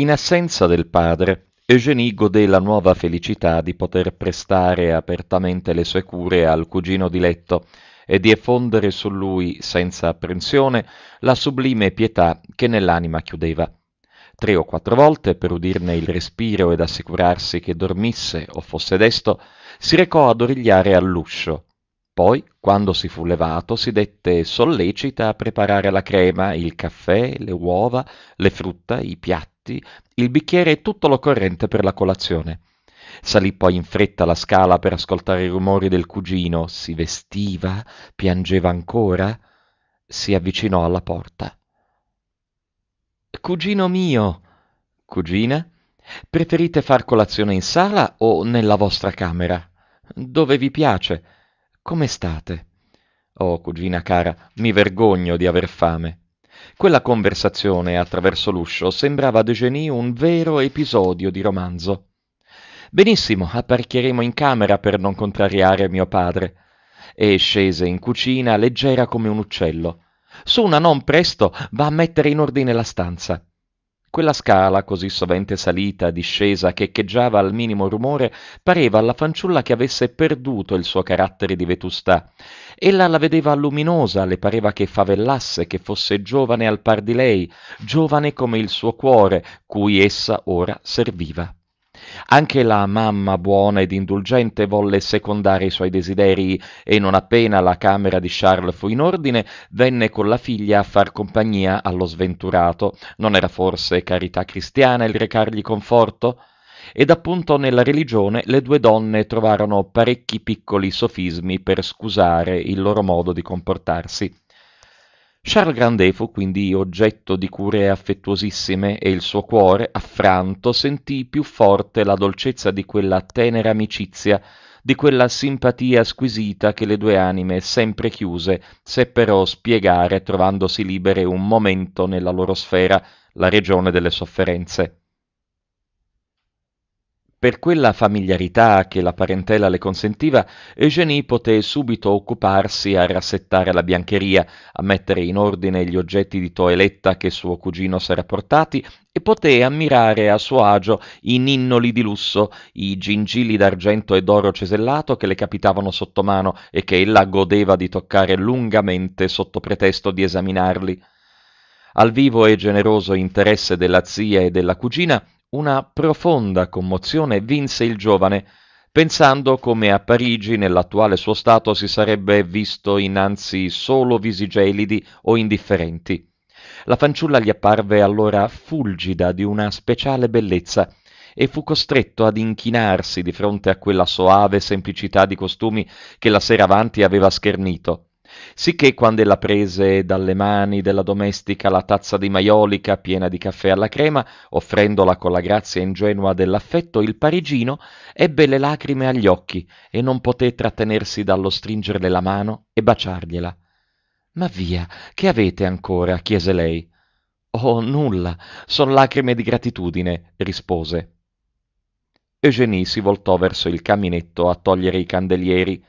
In assenza del padre, Eugenie godé la nuova felicità di poter prestare apertamente le sue cure al cugino di letto e di effondere su lui, senza apprensione, la sublime pietà che nell'anima chiudeva. Tre o quattro volte, per udirne il respiro ed assicurarsi che dormisse o fosse desto, si recò ad origliare all'uscio. Poi, quando si fu levato, si dette sollecita a preparare la crema, il caffè, le uova, le frutta, i piatti piatti, il bicchiere e tutto l'occorrente per la colazione. Salì poi in fretta la scala per ascoltare i rumori del cugino. Si vestiva, piangeva ancora, si avvicinò alla porta. Cugino mio, cugina, preferite far colazione in sala o nella vostra camera? Dove vi piace? Come state? Oh, cugina cara, mi vergogno di aver fame. Quella conversazione attraverso l'uscio sembrava a Eugenie un vero episodio di romanzo. Benissimo, apparecchieremo in camera per non contrariare mio padre. E scese in cucina leggera come un uccello. Su una non presto va a mettere in ordine la stanza. Quella scala, così sovente salita discesa, che echeggiava al minimo rumore, pareva alla fanciulla che avesse perduto il suo carattere di vetustà. Ella la vedeva luminosa, le pareva che favellasse, che fosse giovane al par di lei, giovane come il suo cuore, cui essa ora serviva. Anche la mamma buona ed indulgente volle secondare i suoi desideri e non appena la camera di Charles fu in ordine, venne con la figlia a far compagnia allo sventurato. Non era forse carità cristiana il recargli conforto? ed appunto nella religione le due donne trovarono parecchi piccoli sofismi per scusare il loro modo di comportarsi. Charles Grandet fu quindi oggetto di cure affettuosissime e il suo cuore, affranto, sentì più forte la dolcezza di quella tenera amicizia, di quella simpatia squisita che le due anime, sempre chiuse, seppero spiegare trovandosi libere un momento nella loro sfera, la regione delle sofferenze. Per quella familiarità che la parentela le consentiva, Eugenie poté subito occuparsi a rassettare la biancheria, a mettere in ordine gli oggetti di toeletta che suo cugino s'era portati e poté ammirare a suo agio i ninnoli di lusso, i gingilli d'argento e d'oro cesellato che le capitavano sotto mano e che ella godeva di toccare lungamente sotto pretesto di esaminarli. Al vivo e generoso interesse della zia e della cugina, una profonda commozione vinse il giovane, pensando come a Parigi nell'attuale suo stato si sarebbe visto innanzi solo visi gelidi o indifferenti. La fanciulla gli apparve allora fulgida di una speciale bellezza e fu costretto ad inchinarsi di fronte a quella soave semplicità di costumi che la sera avanti aveva schernito sicché quando ella prese dalle mani della domestica la tazza di maiolica piena di caffè alla crema, offrendola con la grazia ingenua dell'affetto, il parigino ebbe le lacrime agli occhi e non poté trattenersi dallo stringerle la mano e baciargliela. Ma via, che avete ancora? chiese lei. Oh, nulla, son lacrime di gratitudine, rispose. Eugenie si voltò verso il caminetto a togliere i candelieri.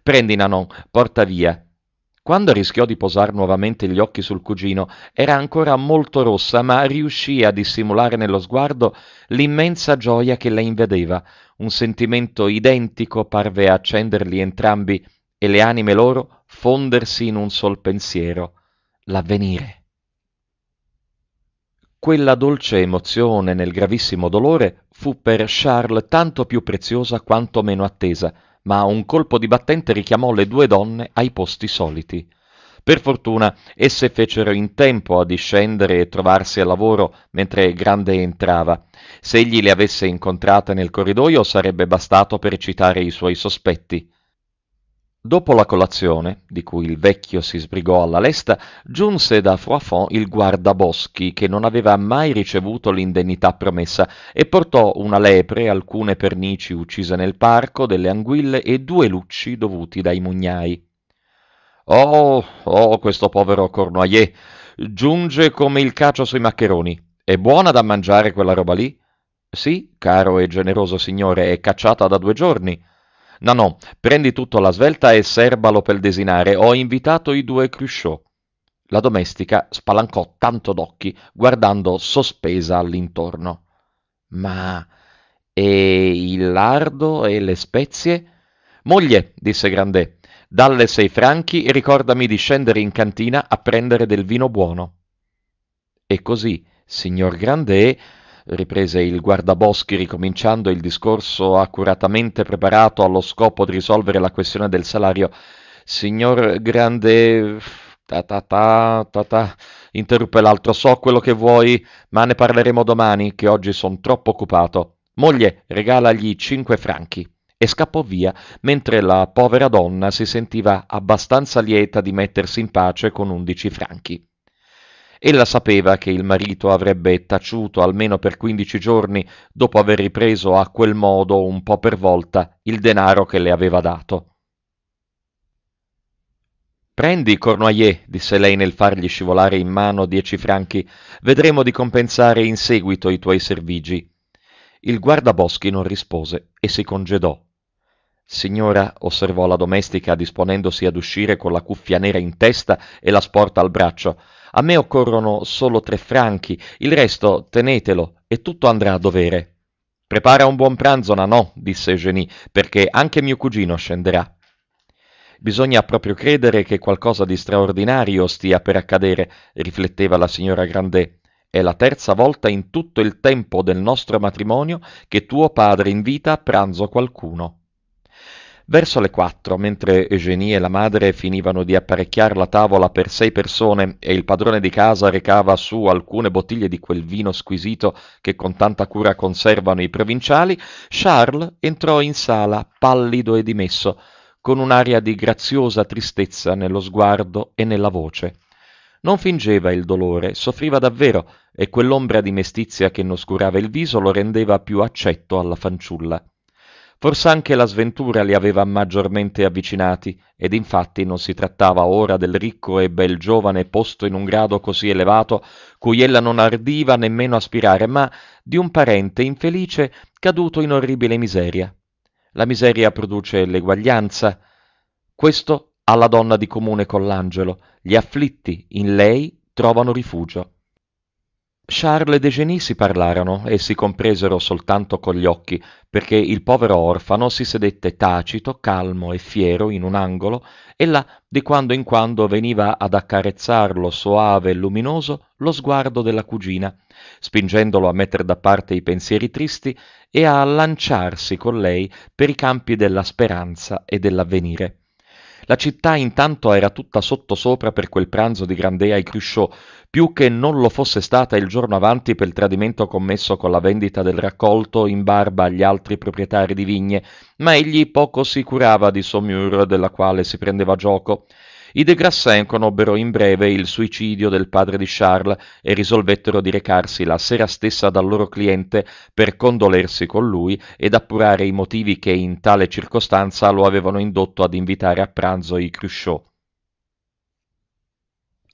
Prendi, Nanon, porta via, quando rischiò di posar nuovamente gli occhi sul cugino, era ancora molto rossa, ma riuscì a dissimulare nello sguardo l'immensa gioia che la invadeva. Un sentimento identico parve accenderli entrambi e le anime loro fondersi in un sol pensiero, l'avvenire. Quella dolce emozione nel gravissimo dolore fu per Charles tanto più preziosa quanto meno attesa, ma un colpo di battente richiamò le due donne ai posti soliti. Per fortuna esse fecero in tempo a discendere e trovarsi al lavoro mentre Grande entrava. Se egli le avesse incontrate nel corridoio sarebbe bastato per eccitare i suoi sospetti. Dopo la colazione, di cui il vecchio si sbrigò alla lesta, giunse da Froidfond il guardaboschi che non aveva mai ricevuto l'indennità promessa e portò una lepre, alcune pernici uccise nel parco, delle anguille e due lucci dovuti dai mugnai. Oh, oh, questo povero Cornoyer giunge come il cacio sui maccheroni. È buona da mangiare quella roba lì? Sì, caro e generoso signore, è cacciata da due giorni. No, no, prendi tutto alla svelta e serbalo pel desinare. Ho invitato i due Cruchot. La domestica spalancò tanto d'occhi, guardando sospesa all'intorno. Ma... e il lardo e le spezie? Moglie, disse Grandet, dalle sei franchi ricordami di scendere in cantina a prendere del vino buono. E così, signor Grandet, riprese il guardaboschi ricominciando il discorso accuratamente preparato allo scopo di risolvere la questione del salario. Signor Grande... Ta ta ta ta ta. Interruppe l'altro, so quello che vuoi, ma ne parleremo domani, che oggi sono troppo occupato. Moglie, regalagli cinque franchi. E scappò via, mentre la povera donna si sentiva abbastanza lieta di mettersi in pace con undici franchi. Ella sapeva che il marito avrebbe taciuto almeno per quindici giorni dopo aver ripreso a quel modo un po' per volta il denaro che le aveva dato. Prendi, Cornoyer, disse lei nel fargli scivolare in mano dieci franchi, vedremo di compensare in seguito i tuoi servigi. Il guardaboschi non rispose e si congedò. Signora, osservò la domestica disponendosi ad uscire con la cuffia nera in testa e la sporta al braccio, a me occorrono solo tre franchi, il resto tenetelo e tutto andrà a dovere. Prepara un buon pranzo, Nanò, disse Eugénie, perché anche mio cugino scenderà. Bisogna proprio credere che qualcosa di straordinario stia per accadere, rifletteva la signora Grandet. È la terza volta in tutto il tempo del nostro matrimonio che tuo padre invita a pranzo qualcuno. Verso le quattro, mentre Eugenie e la madre finivano di apparecchiare la tavola per sei persone e il padrone di casa recava su alcune bottiglie di quel vino squisito che con tanta cura conservano i provinciali, Charles entrò in sala pallido e dimesso, con un'aria di graziosa tristezza nello sguardo e nella voce. Non fingeva il dolore, soffriva davvero, e quell'ombra di mestizia che non oscurava il viso lo rendeva più accetto alla fanciulla. Forse anche la sventura li aveva maggiormente avvicinati, ed infatti non si trattava ora del ricco e bel giovane posto in un grado così elevato cui ella non ardiva nemmeno aspirare, ma di un parente infelice caduto in orribile miseria. La miseria produce l'eguaglianza. Questo alla donna di comune con l'angelo. Gli afflitti in lei trovano rifugio. Charles e Genì si parlarono e si compresero soltanto con gli occhi, perché il povero orfano si sedette tacito, calmo e fiero in un angolo, e là di quando in quando veniva ad accarezzarlo soave e luminoso lo sguardo della cugina, spingendolo a metter da parte i pensieri tristi e a lanciarsi con lei per i campi della speranza e dell'avvenire. La città intanto era tutta sottosopra per quel pranzo di Grandea e Cruchot, più che non lo fosse stata il giorno avanti per il tradimento commesso con la vendita del raccolto in barba agli altri proprietari di vigne, ma egli poco si curava di Saumur della quale si prendeva gioco. I de Grassin conobbero in breve il suicidio del padre di Charles e risolvettero di recarsi la sera stessa dal loro cliente per condolersi con lui ed appurare i motivi che in tale circostanza lo avevano indotto ad invitare a pranzo i Cruchot.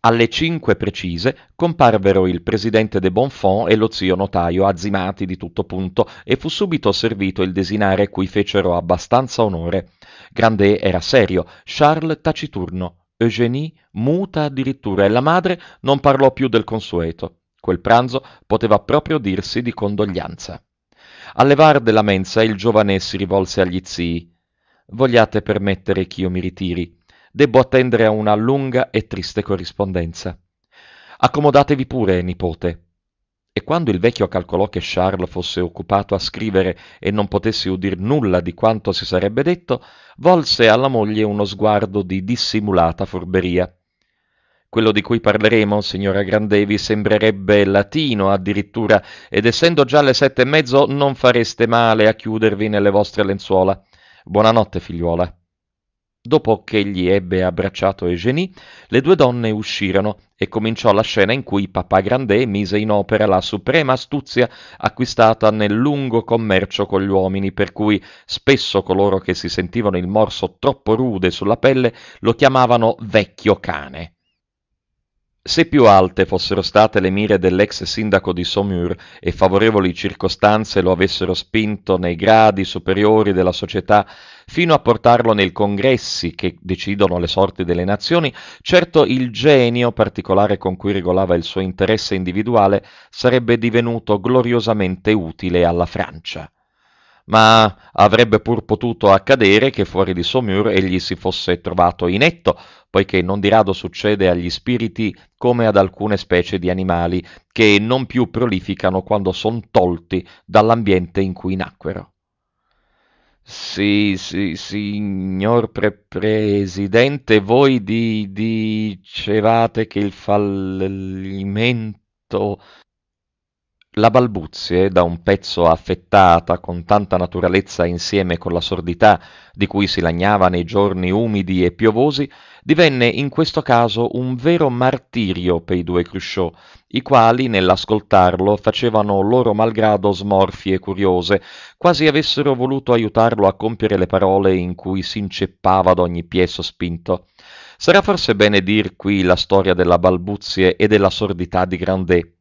Alle cinque precise comparvero il presidente de Bonfons e lo zio notaio, azzimati di tutto punto, e fu subito servito il desinare cui fecero abbastanza onore. Grandet era serio, Charles taciturno, Eugénie muta addirittura, e la madre non parlò più del consueto. Quel pranzo poteva proprio dirsi di condoglianza. Al levar della mensa il giovane si rivolse agli zii. Vogliate permettere ch'io mi ritiri? debbo attendere a una lunga e triste corrispondenza. Accomodatevi pure, nipote. E quando il vecchio calcolò che Charles fosse occupato a scrivere e non potesse udir nulla di quanto si sarebbe detto, volse alla moglie uno sguardo di dissimulata furberia. Quello di cui parleremo, signora Grandevi, sembrerebbe latino addirittura, ed essendo già le sette e mezzo non fareste male a chiudervi nelle vostre lenzuola. Buonanotte, figliuola. Dopo che egli ebbe abbracciato Eugénie, le due donne uscirono e cominciò la scena in cui papà Grandet mise in opera la suprema astuzia acquistata nel lungo commercio con gli uomini, per cui spesso coloro che si sentivano il morso troppo rude sulla pelle lo chiamavano vecchio cane. Se più alte fossero state le mire dell'ex sindaco di Saumur e favorevoli circostanze lo avessero spinto nei gradi superiori della società fino a portarlo nei congressi che decidono le sorti delle nazioni, certo il genio particolare con cui regolava il suo interesse individuale sarebbe divenuto gloriosamente utile alla Francia ma avrebbe pur potuto accadere che fuori di Saumur egli si fosse trovato inetto, poiché non di rado succede agli spiriti come ad alcune specie di animali, che non più prolificano quando son tolti dall'ambiente in cui nacquero. Sì, sì, signor pre- Presidente, voi di- dicevate che il fallimento la balbuzie, da un pezzo affettata con tanta naturalezza insieme con la sordità di cui si lagnava nei giorni umidi e piovosi, divenne in questo caso un vero martirio per i due Cruchot, i quali nell'ascoltarlo facevano loro malgrado smorfie curiose, quasi avessero voluto aiutarlo a compiere le parole in cui s'inceppava ad ogni pie sospinto. Sarà forse bene dir qui la storia della balbuzie e della sordità di Grandet,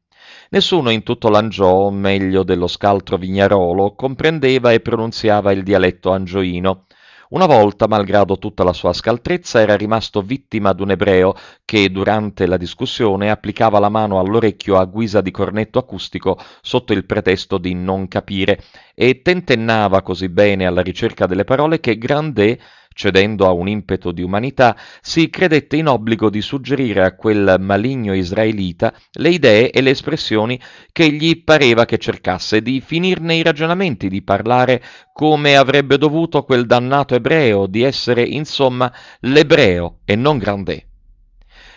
Nessuno in tutto l'Angio, meglio dello scaltro Vignarolo, comprendeva e pronunziava il dialetto angioino. Una volta, malgrado tutta la sua scaltrezza, era rimasto vittima d'un ebreo che, durante la discussione, applicava la mano all'orecchio a guisa di cornetto acustico sotto il pretesto di non capire e tentennava così bene alla ricerca delle parole che Grandet Cedendo a un impeto di umanità, si credette in obbligo di suggerire a quel maligno israelita le idee e le espressioni che gli pareva che cercasse, di finirne i ragionamenti, di parlare come avrebbe dovuto quel dannato ebreo, di essere insomma l'ebreo e non Grandet.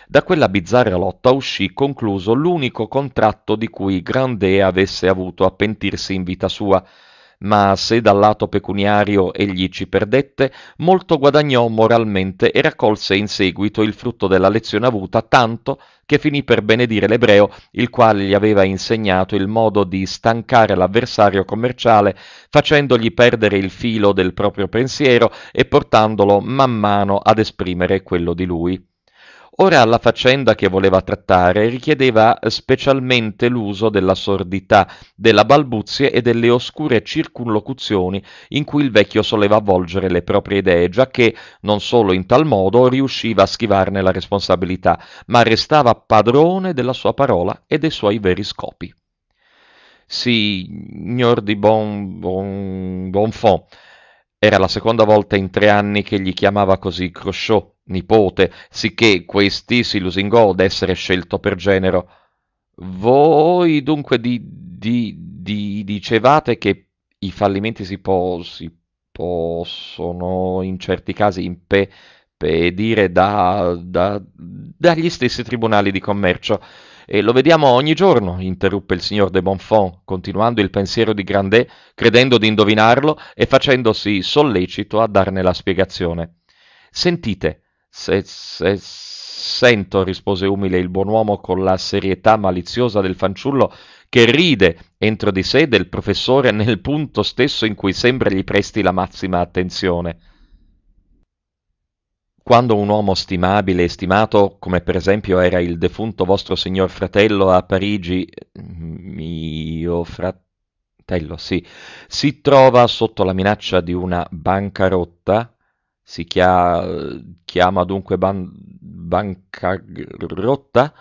Da quella bizzarra lotta uscì concluso l'unico contratto di cui Grandet avesse avuto a pentirsi in vita sua, ma se dal lato pecuniario egli ci perdette, molto guadagnò moralmente e raccolse in seguito il frutto della lezione avuta tanto che finì per benedire l'ebreo, il quale gli aveva insegnato il modo di stancare l'avversario commerciale, facendogli perdere il filo del proprio pensiero e portandolo man mano ad esprimere quello di lui. Ora la faccenda che voleva trattare richiedeva specialmente l'uso della sordità, della balbuzie e delle oscure circunlocuzioni in cui il vecchio soleva avvolgere le proprie idee, giacché non solo in tal modo riusciva a schivarne la responsabilità, ma restava padrone della sua parola e dei suoi veri scopi. Signor di Bon... Bon... Bonfond, era la seconda volta in tre anni che gli chiamava così Crochot nipote, sicché questi si lusingò d'essere scelto per genero. Voi dunque di, di, di dicevate che i fallimenti si, po- si possono in certi casi impedire da, da, dagli stessi tribunali di commercio. E lo vediamo ogni giorno, interruppe il signor de Bonfons, continuando il pensiero di Grandet, credendo di indovinarlo e facendosi sollecito a darne la spiegazione. Sentite, se, se, sento, rispose umile il buon uomo con la serietà maliziosa del fanciullo che ride entro di sé del professore nel punto stesso in cui sembra gli presti la massima attenzione. Quando un uomo stimabile e stimato, come per esempio era il defunto vostro signor fratello a Parigi, mio fratello, sì, si trova sotto la minaccia di una bancarotta, si chia- chiama dunque ban- bancarotta?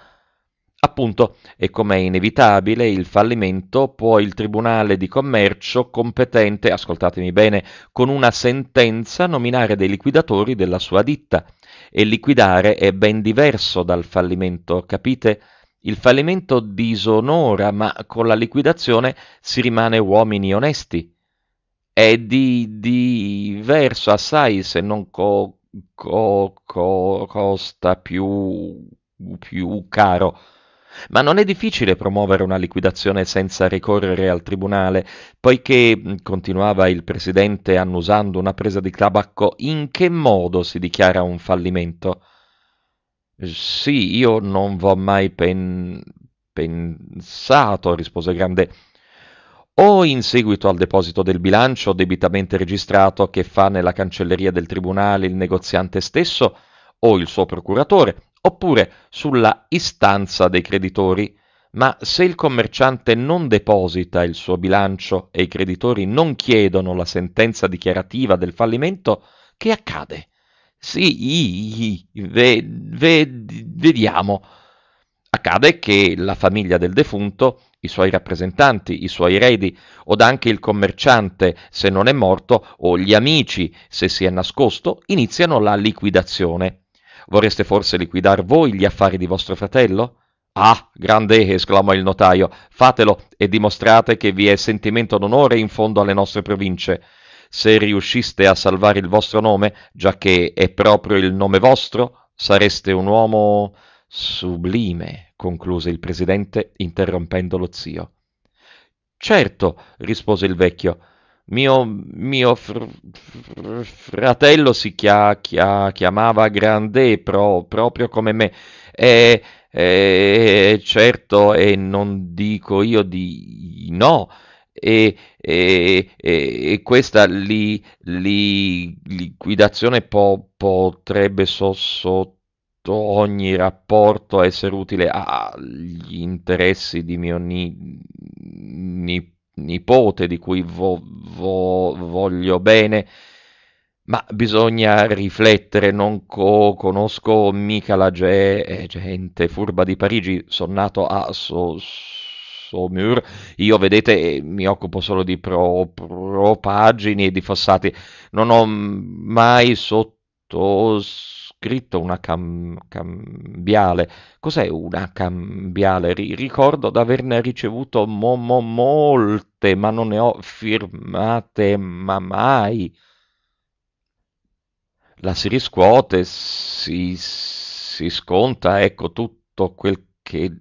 Appunto, e com'è inevitabile il fallimento, può il Tribunale di Commercio competente, ascoltatemi bene, con una sentenza nominare dei liquidatori della sua ditta. E liquidare è ben diverso dal fallimento, capite? Il fallimento disonora, ma con la liquidazione si rimane uomini onesti è di diverso assai se non co, co, co, costa più, più caro. Ma non è difficile promuovere una liquidazione senza ricorrere al tribunale, poiché, continuava il presidente annusando una presa di tabacco, in che modo si dichiara un fallimento? Sì, io non v'ho mai pen- pensato, rispose Grande o in seguito al deposito del bilancio debitamente registrato che fa nella cancelleria del tribunale il negoziante stesso o il suo procuratore, oppure sulla istanza dei creditori. Ma se il commerciante non deposita il suo bilancio e i creditori non chiedono la sentenza dichiarativa del fallimento, che accade? Sì, ve, ve, vediamo. Accade che la famiglia del defunto i suoi rappresentanti, i suoi eredi, o anche il commerciante se non è morto, o gli amici se si è nascosto, iniziano la liquidazione. Vorreste forse liquidar voi gli affari di vostro fratello? Ah, grande! esclamò il notaio, fatelo e dimostrate che vi è sentimento d'onore in fondo alle nostre province. Se riusciste a salvare il vostro nome, giacché è proprio il nome vostro, sareste un uomo sublime concluse il presidente interrompendo lo zio. Certo, rispose il vecchio. Mio, mio fr- fr- fratello si chia- chia- chiamava Grande pro- proprio come me. E, e, certo, e non dico io di no. E, e, e, questa li, li, liquidazione po, potrebbe so, so, ogni rapporto a essere utile agli interessi di mio ni- ni- nipote di cui vo- vo- voglio bene, ma bisogna riflettere, non co- conosco mica la ge- eh, gente furba di Parigi, sono nato a so- Saumur, io vedete mi occupo solo di pro- propagini e di fossati, non ho mai sotto scritto una cam- cambiale. Cos'è una cambiale? R- ricordo di averne ricevuto mo- mo- molte, ma non ne ho firmate ma mai. La si riscuote, si, si sconta, ecco tutto quel che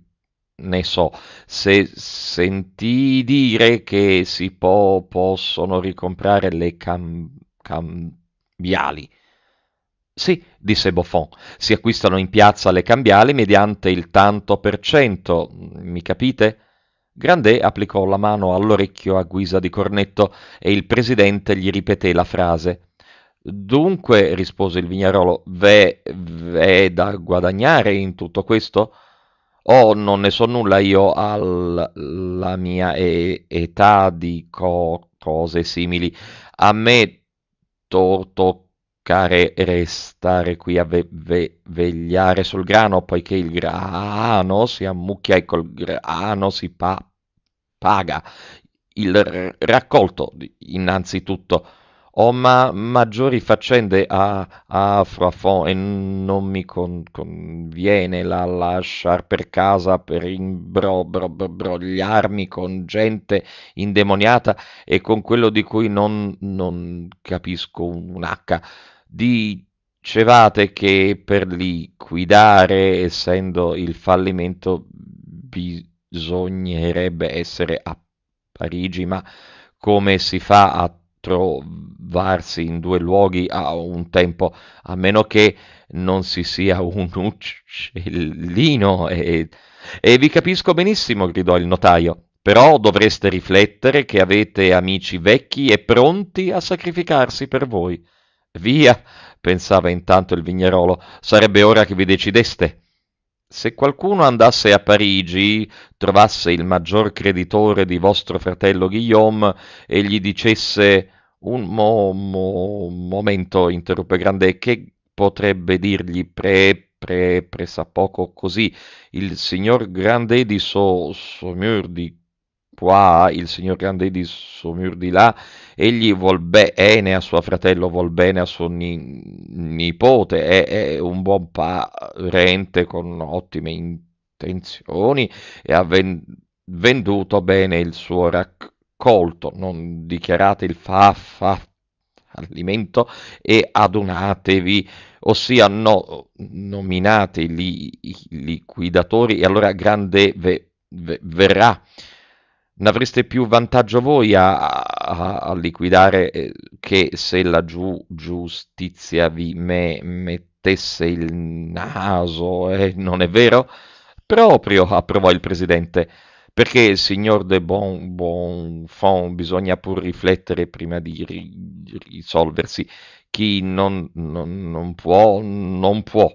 ne so, se senti dire che si po- possono ricomprare le cam- cambiali. Sì, disse Boffon, si acquistano in piazza le cambiali mediante il tanto per cento, mm, mi capite? Grandet applicò la mano all'orecchio a guisa di cornetto e il presidente gli ripeté la frase. Dunque, rispose il vignarolo, v'è, v'è da guadagnare in tutto questo? Oh, non ne so nulla io alla mia e- età dico cose simili. A me to- torto toccare restare qui a ve- ve- vegliare sul grano, poiché il grano si ammucchia e col grano si pa- paga. Il r- raccolto, innanzitutto, ho ma- maggiori faccende a, a Frafon e non mi con- conviene la lasciar per casa per imbrogliarmi con gente indemoniata e con quello di cui non, non capisco un H Dicevate che per liquidare, essendo il fallimento, bisognerebbe essere a Parigi, ma come si fa a trovarsi in due luoghi a un tempo, a meno che non si sia un uccellino. E, e vi capisco benissimo, gridò il notaio, però dovreste riflettere che avete amici vecchi e pronti a sacrificarsi per voi. Via, pensava intanto il vignerolo, sarebbe ora che vi decideste. Se qualcuno andasse a Parigi, trovasse il maggior creditore di vostro fratello Guillaume e gli dicesse un mo, mo, momento, interruppe Grandet, che potrebbe dirgli pre pre press'a poco così il signor Grandet di so, Saumur di qua il signor Grande di Somur di là, egli vuol bene a suo fratello, vuol bene a suo ni- nipote, è, è, un buon parente con ottime intenzioni e ha ven- venduto bene il suo raccolto, non dichiarate il fa fa fallimento e adunatevi, ossia no, nominate i liquidatori e allora Grande ve- ve- verrà N'avreste più vantaggio voi a, a, a liquidare eh, che se la giu, giustizia vi me, mettesse il naso, eh, non è vero? Proprio, approvò il presidente, perché signor de Bon Bonfond bisogna pur riflettere prima di ri, risolversi. Chi non, non, non, può, non può.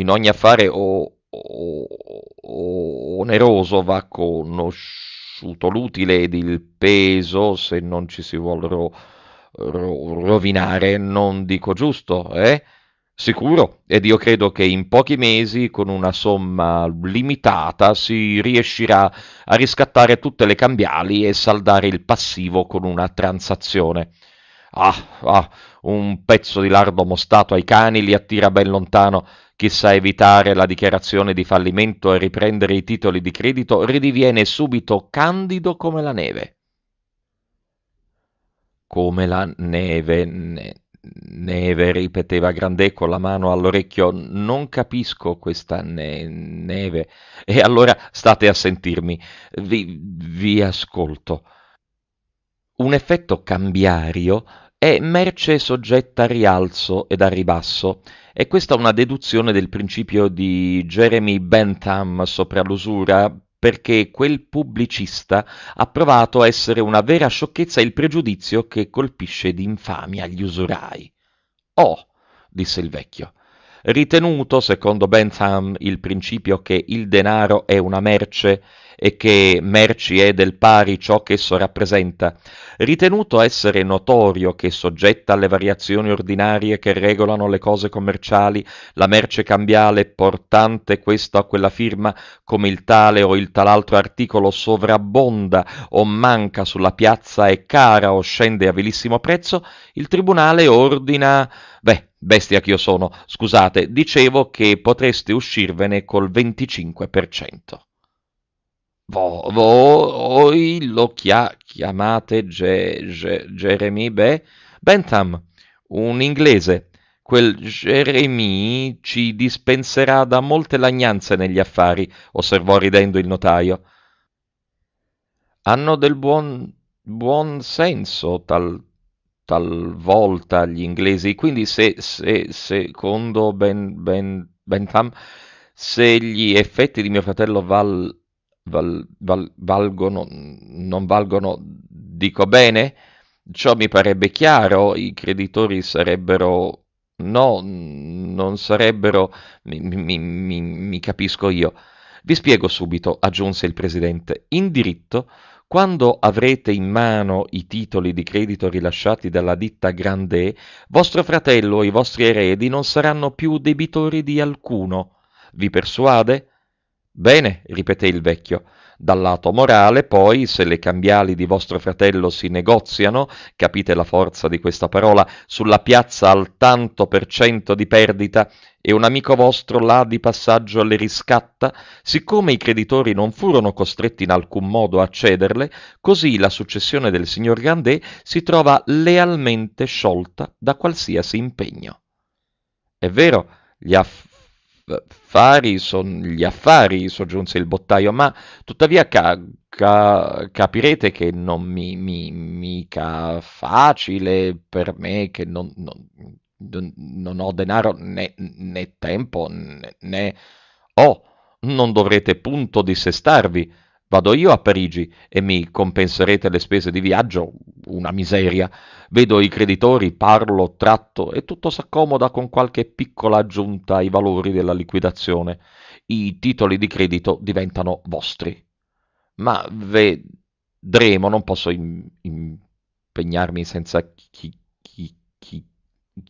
In ogni affare o, o oneroso va conosciuto vissuto l'utile ed il peso, se non ci si vuole ro- ro- rovinare, non dico giusto, eh? Sicuro, ed io credo che in pochi mesi, con una somma limitata, si riuscirà a riscattare tutte le cambiali e saldare il passivo con una transazione ah, ah, un pezzo di lardo mostato ai cani li attira ben lontano, Chi sa evitare la dichiarazione di fallimento e riprendere i titoli di credito, ridiviene subito candido come la neve. Come la neve, ne, neve, ripeteva Grandè con la mano all'orecchio, non capisco questa ne, neve. E allora state a sentirmi, vi, vi ascolto un effetto cambiario è merce soggetta a rialzo ed a ribasso e questa è una deduzione del principio di Jeremy Bentham sopra l'usura perché quel pubblicista ha provato a essere una vera sciocchezza il pregiudizio che colpisce d'infamia gli usurai. Oh, disse il vecchio, ritenuto, secondo Bentham, il principio che il denaro è una merce, e che merci è del pari ciò che esso rappresenta, ritenuto essere notorio che soggetta alle variazioni ordinarie che regolano le cose commerciali, la merce cambiale portante questa a quella firma come il tale o il tal'altro articolo sovrabbonda o manca sulla piazza è cara o scende a vilissimo prezzo, il tribunale ordina... beh, bestia che io sono, scusate, dicevo che potreste uscirvene col 25% voi, lo chia- chiamate Ge- Ge- Jeremy Be- Bentham, un inglese. Quel Jeremy ci dispenserà da molte lagnanze negli affari, osservò ridendo il notaio. Hanno del buon, buon senso tal, talvolta gli inglesi, quindi se, se secondo ben, ben, Bentham, se gli effetti di mio fratello Val val, val, valgono, non valgono, dico bene? Ciò mi parebbe chiaro, i creditori sarebbero... No, non sarebbero... mi, mi, mi, mi capisco io. Vi spiego subito, aggiunse il presidente. In diritto, quando avrete in mano i titoli di credito rilasciati dalla ditta Grandet, vostro fratello e i vostri eredi non saranno più debitori di alcuno. Vi persuade? Bene, ripeté il vecchio, dal lato morale, poi, se le cambiali di vostro fratello si negoziano, capite la forza di questa parola, sulla piazza al tanto per cento di perdita e un amico vostro là di passaggio le riscatta, siccome i creditori non furono costretti in alcun modo a cederle, così la successione del signor Gandè si trova lealmente sciolta da qualsiasi impegno. È vero, gli, aff- affari sono gli affari, soggiunse il bottaio, ma tuttavia ca- ca- capirete che non mi, mi mica facile per me, che non, non, non ho denaro né, né tempo né, né... Oh, non dovrete punto dissestarvi Vado io a Parigi e mi compenserete le spese di viaggio? Una miseria. Vedo i creditori, parlo, tratto e tutto s'accomoda con qualche piccola aggiunta ai valori della liquidazione. I titoli di credito diventano vostri. Ma vedremo, non posso im- impegnarmi senza chi, chi, chi,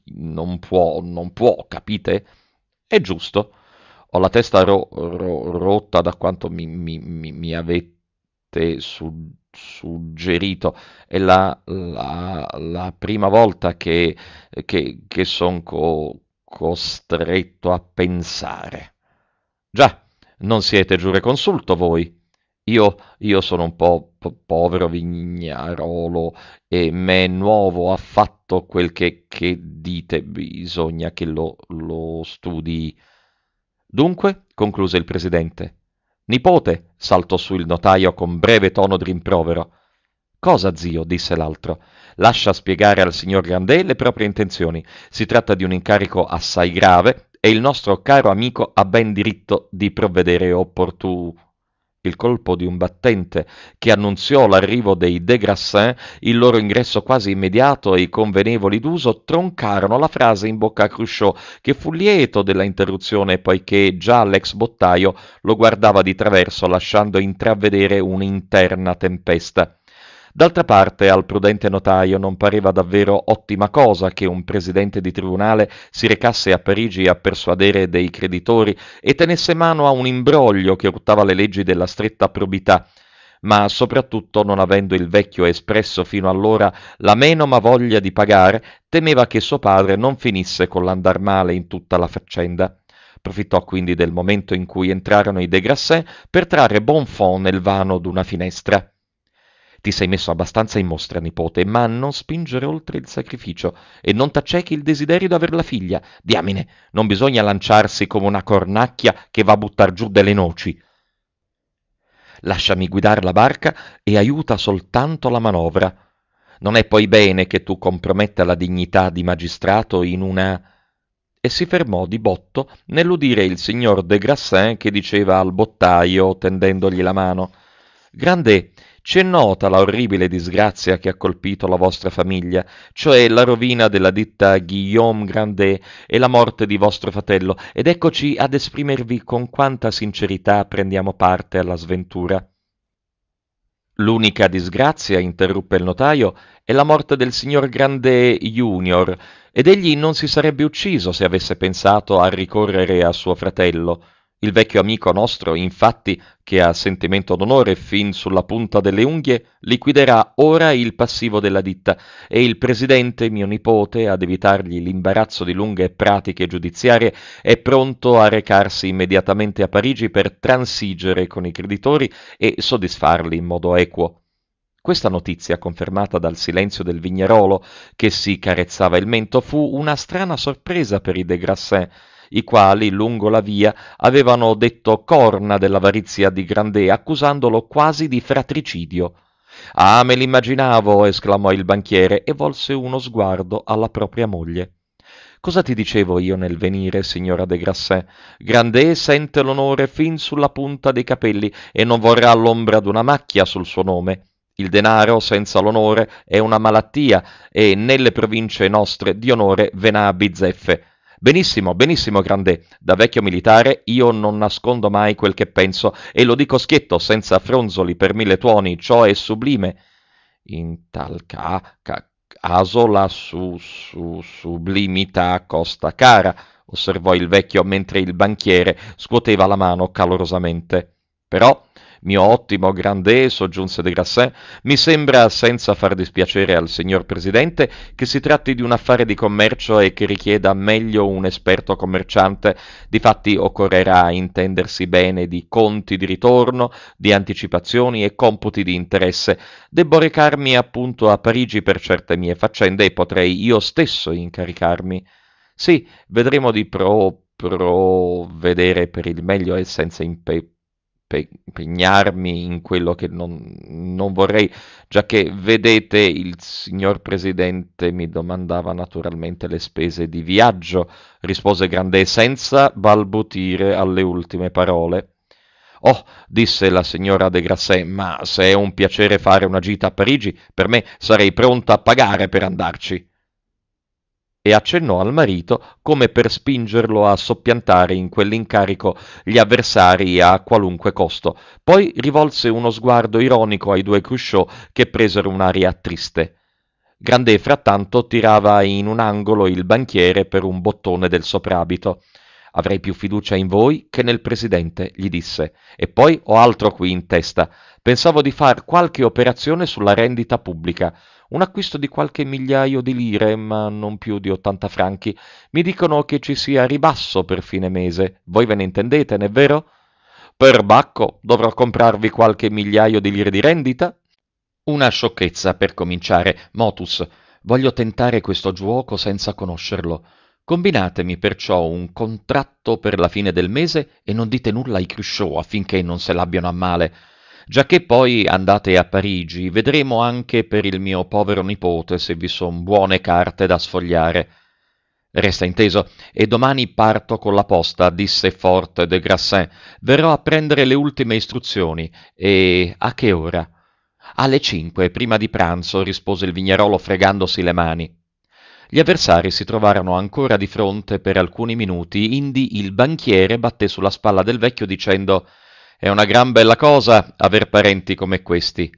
chi non può, non può, capite? È giusto ho la testa ro- ro- rotta da quanto mi, mi, mi, mi avete su- suggerito. È la, la, la, prima volta che, che, che sono co- costretto a pensare. Già, non siete giureconsulto voi. Io, io, sono un po' povero vignarolo e me nuovo affatto quel che, che dite, bisogna che lo, lo studi Dunque, concluse il presidente. Nipote, saltò su il notaio con breve tono di rimprovero. Cosa, zio? disse l'altro. Lascia spiegare al signor Grandet le proprie intenzioni. Si tratta di un incarico assai grave e il nostro caro amico ha ben diritto di provvedere opportu il colpo di un battente che annunziò l'arrivo dei De Grassins, il loro ingresso quasi immediato e i convenevoli d'uso troncarono la frase in bocca a Cruchot, che fu lieto della interruzione poiché già l'ex bottaio lo guardava di traverso lasciando intravedere un'interna tempesta. D'altra parte al prudente notaio non pareva davvero ottima cosa che un presidente di tribunale si recasse a Parigi a persuadere dei creditori e tenesse mano a un imbroglio che urtava le leggi della stretta probità, ma soprattutto non avendo il vecchio espresso fino allora la menoma voglia di pagare, temeva che suo padre non finisse con l'andar male in tutta la faccenda. Profittò quindi del momento in cui entrarono i de Grasset per trarre Bonfond nel vano d'una finestra. Ti sei messo abbastanza in mostra, nipote, ma non spingere oltre il sacrificio e non t'accechi il desiderio di aver la figlia. Diamine, non bisogna lanciarsi come una cornacchia che va a buttar giù delle noci. Lasciami guidare la barca e aiuta soltanto la manovra. Non è poi bene che tu comprometta la dignità di magistrato in una e si fermò di botto nell'udire il signor de Grassin che diceva al bottaio tendendogli la mano Grande. C'è nota la orribile disgrazia che ha colpito la vostra famiglia, cioè la rovina della ditta Guillaume Grandet e la morte di vostro fratello, ed eccoci ad esprimervi con quanta sincerità prendiamo parte alla sventura. L'unica disgrazia, interruppe il notaio, è la morte del signor Grandet Junior, ed egli non si sarebbe ucciso se avesse pensato a ricorrere a suo fratello. Il vecchio amico nostro, infatti, che ha sentimento d'onore fin sulla punta delle unghie, liquiderà ora il passivo della ditta e il presidente, mio nipote, ad evitargli l'imbarazzo di lunghe pratiche giudiziarie, è pronto a recarsi immediatamente a Parigi per transigere con i creditori e soddisfarli in modo equo. Questa notizia, confermata dal silenzio del vignerolo che si carezzava il mento, fu una strana sorpresa per i de Grassin i quali, lungo la via, avevano detto corna dell'avarizia di Grandet, accusandolo quasi di fratricidio. Ah, me l'immaginavo, esclamò il banchiere e volse uno sguardo alla propria moglie. Cosa ti dicevo io nel venire, signora de Grasset? Grandet sente l'onore fin sulla punta dei capelli e non vorrà l'ombra d'una macchia sul suo nome. Il denaro senza l'onore è una malattia e nelle province nostre di onore ve n'ha bizzeffe. Benissimo, benissimo Grande, da vecchio militare io non nascondo mai quel che penso e lo dico schietto, senza fronzoli per mille tuoni, ciò è sublime. In tal ca- ca- caso la su- su- sublimità costa cara, osservò il vecchio mentre il banchiere scuoteva la mano calorosamente. Però mio ottimo grandè, soggiunse de Grasset, mi sembra, senza far dispiacere al signor Presidente, che si tratti di un affare di commercio e che richieda meglio un esperto commerciante. Difatti occorrerà intendersi bene di conti di ritorno, di anticipazioni e computi di interesse. Debbo recarmi appunto a Parigi per certe mie faccende e potrei io stesso incaricarmi. Sì, vedremo di pro provvedere per il meglio e senza impe- impegnarmi in quello che non, non, vorrei, già che vedete il signor Presidente mi domandava naturalmente le spese di viaggio, rispose Grandè senza balbutire alle ultime parole. Oh, disse la signora De Grasset, ma se è un piacere fare una gita a Parigi, per me sarei pronta a pagare per andarci e accennò al marito come per spingerlo a soppiantare in quell'incarico gli avversari a qualunque costo. Poi rivolse uno sguardo ironico ai due Cruchot che presero un'aria triste. Grandet frattanto tirava in un angolo il banchiere per un bottone del soprabito. Avrei più fiducia in voi che nel presidente, gli disse, e poi ho altro qui in testa. Pensavo di far qualche operazione sulla rendita pubblica un acquisto di qualche migliaio di lire, ma non più di 80 franchi. Mi dicono che ci sia ribasso per fine mese. Voi ve ne intendete, non è vero? Perbacco, dovrò comprarvi qualche migliaio di lire di rendita? Una sciocchezza per cominciare, Motus. Voglio tentare questo giuoco senza conoscerlo. Combinatemi perciò un contratto per la fine del mese e non dite nulla ai Cruchot affinché non se l'abbiano a male. Giacché poi andate a Parigi, vedremo anche per il mio povero nipote se vi son buone carte da sfogliare. Resta inteso, e domani parto con la posta, disse Fort de Grassin. Verrò a prendere le ultime istruzioni. E a che ora? Alle cinque, prima di pranzo, rispose il vignerolo fregandosi le mani. Gli avversari si trovarono ancora di fronte per alcuni minuti, indi il banchiere batté sulla spalla del vecchio dicendo è una gran bella cosa aver parenti come questi.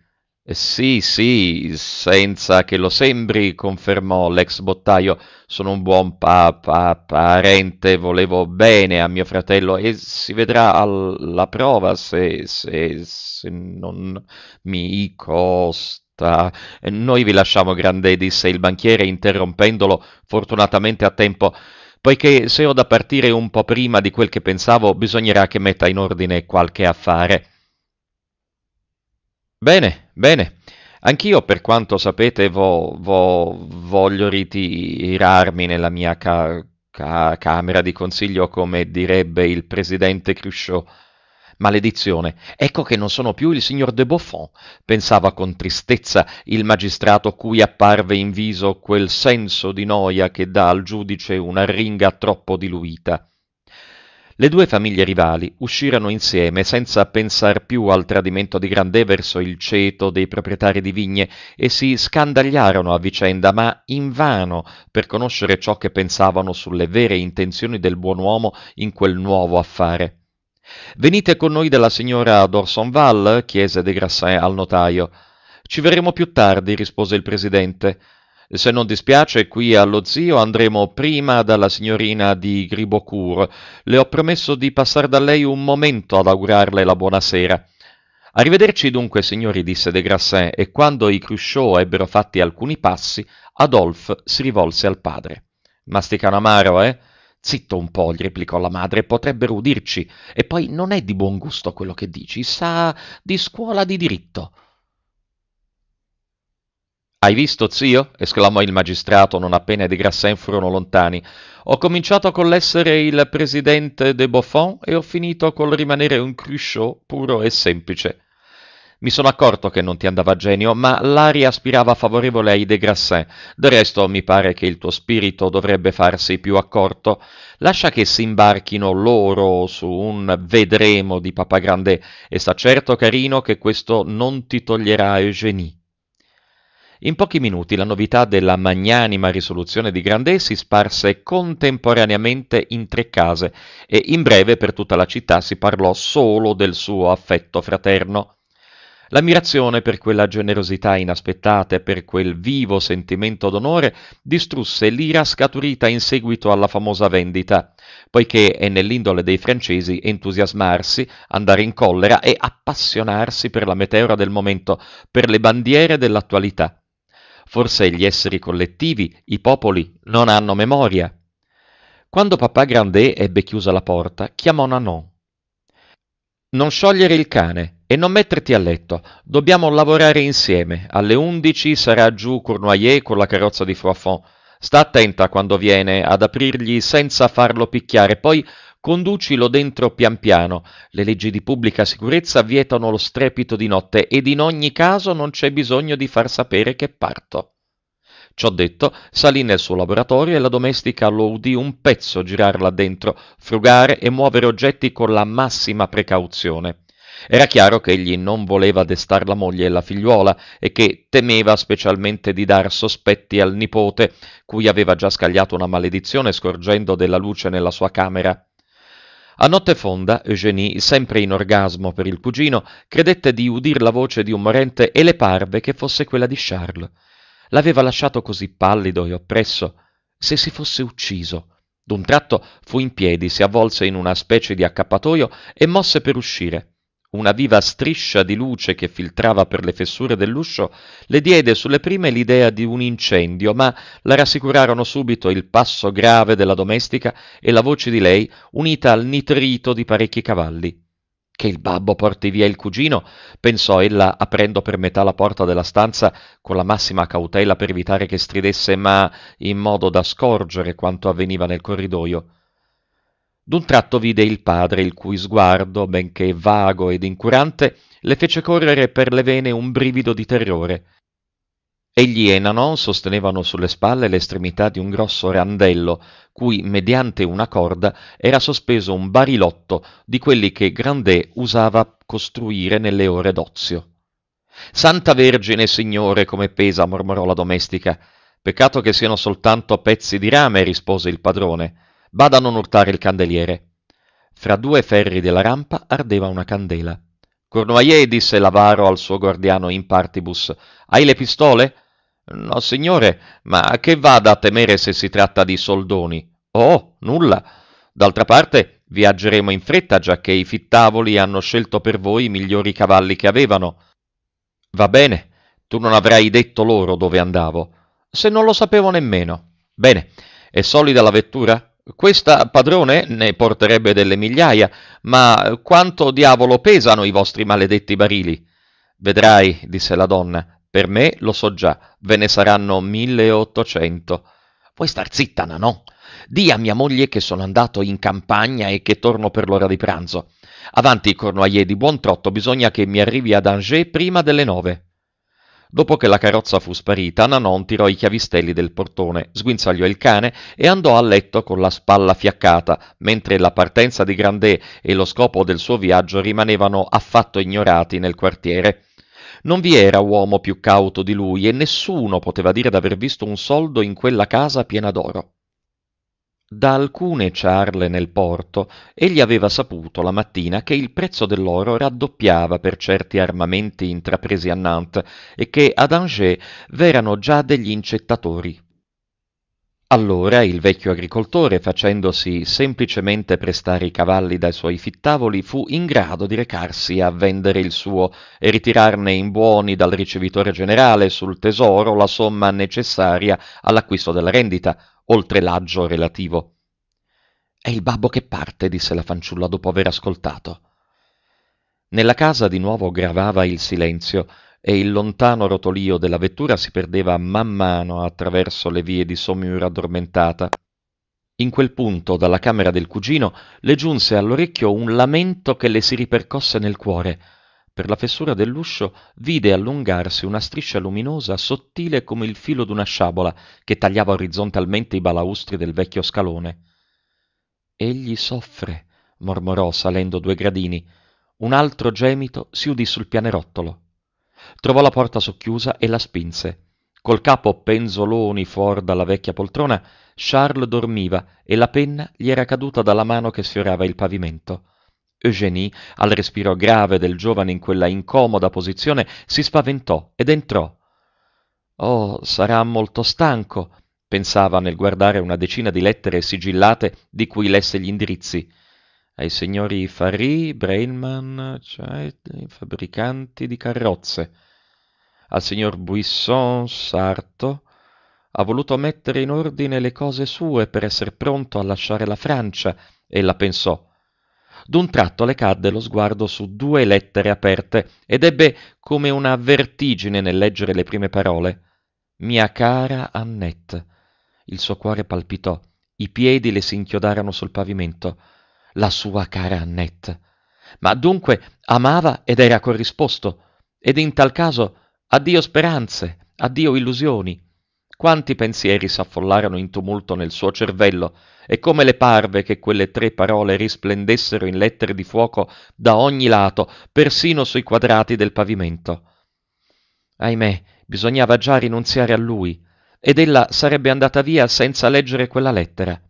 Eh, sì, sì, senza che lo sembri, confermò l'ex bottaio. Sono un buon pa- pa- parente, volevo bene a mio fratello e si vedrà alla prova se, se, se non mi costa. Eh, noi vi lasciamo, grande, disse il banchiere, interrompendolo fortunatamente a tempo poiché se ho da partire un po' prima di quel che pensavo, bisognerà che metta in ordine qualche affare. Bene, bene. Anch'io, per quanto sapete, vo, vo, voglio ritirarmi nella mia ca, ca, camera di consiglio, come direbbe il presidente Cruchot. Maledizione, ecco che non sono più il signor de Buffon, pensava con tristezza il magistrato cui apparve in viso quel senso di noia che dà al giudice una ringa troppo diluita. Le due famiglie rivali uscirono insieme senza pensar più al tradimento di Grandè verso il ceto dei proprietari di vigne e si scandagliarono a vicenda, ma invano per conoscere ciò che pensavano sulle vere intenzioni del buon uomo in quel nuovo affare. Venite con noi dalla signora Dorsonval? chiese De Grassin al notaio. Ci verremo più tardi, rispose il presidente. Se non dispiace, qui allo zio andremo prima dalla signorina di Gribocourt. Le ho promesso di passare da lei un momento ad augurarle la buonasera. Arrivederci dunque, signori, disse De Grassin, e quando i Cruchot ebbero fatti alcuni passi, Adolphe si rivolse al padre. Masticano amaro, eh? Zitto un po', gli replicò la madre, potrebbero udirci, e poi non è di buon gusto quello che dici, sa di scuola di diritto. Hai visto, zio? esclamò il magistrato non appena De Grassin furono lontani. Ho cominciato con l'essere il presidente de Buffon e ho finito col rimanere un Cruchot puro e semplice. Mi sono accorto che non ti andava genio, ma l'aria aspirava favorevole ai De Grasset. Del resto mi pare che il tuo spirito dovrebbe farsi più accorto. Lascia che si imbarchino loro su un vedremo di Papagrande e sta certo carino che questo non ti toglierà Eugénie. In pochi minuti la novità della magnanima risoluzione di Grandet si sparse contemporaneamente in tre case e in breve per tutta la città si parlò solo del suo affetto fraterno. L'ammirazione per quella generosità inaspettata e per quel vivo sentimento d'onore distrusse l'ira scaturita in seguito alla famosa vendita, poiché è nell'indole dei francesi entusiasmarsi, andare in collera e appassionarsi per la meteora del momento, per le bandiere dell'attualità. Forse gli esseri collettivi, i popoli, non hanno memoria. Quando papà Grandet ebbe chiusa la porta, chiamò Nanon. Non sciogliere il cane, e non metterti a letto, dobbiamo lavorare insieme. Alle undici sarà giù Cournoyer con la carrozza di Froidfond. Sta attenta quando viene ad aprirgli senza farlo picchiare, poi conducilo dentro pian piano. Le leggi di pubblica sicurezza vietano lo strepito di notte ed in ogni caso non c'è bisogno di far sapere che parto. Ciò detto, salì nel suo laboratorio e la domestica lo udì un pezzo girarla dentro, frugare e muovere oggetti con la massima precauzione. Era chiaro che egli non voleva destar la moglie e la figliuola e che temeva specialmente di dar sospetti al nipote, cui aveva già scagliato una maledizione scorgendo della luce nella sua camera. A notte fonda, Eugenie, sempre in orgasmo per il cugino, credette di udir la voce di un morente e le parve che fosse quella di Charles. L'aveva lasciato così pallido e oppresso. Se si fosse ucciso. D'un tratto fu in piedi, si avvolse in una specie di accappatoio e mosse per uscire una viva striscia di luce che filtrava per le fessure dell'uscio, le diede sulle prime l'idea di un incendio, ma la rassicurarono subito il passo grave della domestica e la voce di lei, unita al nitrito di parecchi cavalli. Che il babbo porti via il cugino, pensò ella aprendo per metà la porta della stanza con la massima cautela per evitare che stridesse, ma in modo da scorgere quanto avveniva nel corridoio d'un tratto vide il padre, il cui sguardo, benché vago ed incurante, le fece correre per le vene un brivido di terrore. Egli e Nanon sostenevano sulle spalle l'estremità di un grosso randello, cui, mediante una corda, era sospeso un barilotto di quelli che Grandet usava costruire nelle ore d'ozio. Santa Vergine, Signore, come pesa, mormorò la domestica. Peccato che siano soltanto pezzi di rame, rispose il padrone. Bada a non urtare il candeliere. Fra due ferri della rampa ardeva una candela. Cornoiller disse l'avaro al suo guardiano in partibus: Hai le pistole? No, signore, ma che vada a temere se si tratta di soldoni? Oh, nulla. D'altra parte, viaggeremo in fretta, giacché i fittavoli hanno scelto per voi i migliori cavalli che avevano. Va bene, tu non avrai detto loro dove andavo. Se non lo sapevo nemmeno. Bene, è solida la vettura? Questa padrone ne porterebbe delle migliaia, ma quanto diavolo pesano i vostri maledetti barili? Vedrai, disse la donna, per me lo so già, ve ne saranno 1800. Vuoi star zitta, Nanò. Dì a mia moglie che sono andato in campagna e che torno per l'ora di pranzo. Avanti, Cornoyer, di buon trotto, bisogna che mi arrivi ad Angers prima delle nove. Dopo che la carrozza fu sparita, Nanon tirò i chiavistelli del portone, sguinzagliò il cane e andò a letto con la spalla fiaccata, mentre la partenza di Grandet e lo scopo del suo viaggio rimanevano affatto ignorati nel quartiere. Non vi era uomo più cauto di lui e nessuno poteva dire d'aver visto un soldo in quella casa piena d'oro. Da alcune ciarle nel porto egli aveva saputo la mattina che il prezzo dell'oro raddoppiava per certi armamenti intrapresi a Nantes e che ad Angers v'erano già degli incettatori allora il vecchio agricoltore, facendosi semplicemente prestare i cavalli dai suoi fittavoli, fu in grado di recarsi a vendere il suo e ritirarne in buoni dal ricevitore generale sul tesoro la somma necessaria all'acquisto della rendita, oltre l'aggio relativo. È il babbo che parte, disse la fanciulla dopo aver ascoltato. Nella casa di nuovo gravava il silenzio, e il lontano rotolio della vettura si perdeva man mano attraverso le vie di Somiura addormentata. In quel punto, dalla camera del cugino, le giunse all'orecchio un lamento che le si ripercosse nel cuore. Per la fessura dell'uscio vide allungarsi una striscia luminosa sottile come il filo d'una sciabola che tagliava orizzontalmente i balaustri del vecchio scalone. Egli soffre, mormorò salendo due gradini. Un altro gemito si udì sul pianerottolo. Trovò la porta socchiusa e la spinse. Col capo penzoloni fuori dalla vecchia poltrona, Charles dormiva e la penna gli era caduta dalla mano che sfiorava il pavimento. Eugénie, al respiro grave del giovane in quella incomoda posizione, si spaventò ed entrò. Oh, sarà molto stanco, pensava nel guardare una decina di lettere sigillate di cui lesse gli indirizzi. Ai signori Farì, Brainman, cioè, fabbricanti di carrozze al signor Buisson sarto, ha voluto mettere in ordine le cose sue per esser pronto a lasciare la Francia, e la pensò. D'un tratto le cadde lo sguardo su due lettere aperte ed ebbe come una vertigine nel leggere le prime parole. Mia cara Annette. Il suo cuore palpitò, i piedi le si inchiodarono sul pavimento. La sua cara Annette. Ma dunque amava ed era corrisposto, ed in tal caso Addio speranze, addio illusioni. Quanti pensieri s'affollarono in tumulto nel suo cervello, e come le parve che quelle tre parole risplendessero in lettere di fuoco da ogni lato, persino sui quadrati del pavimento. Ahimè, bisognava già rinunziare a lui, ed ella sarebbe andata via senza leggere quella lettera.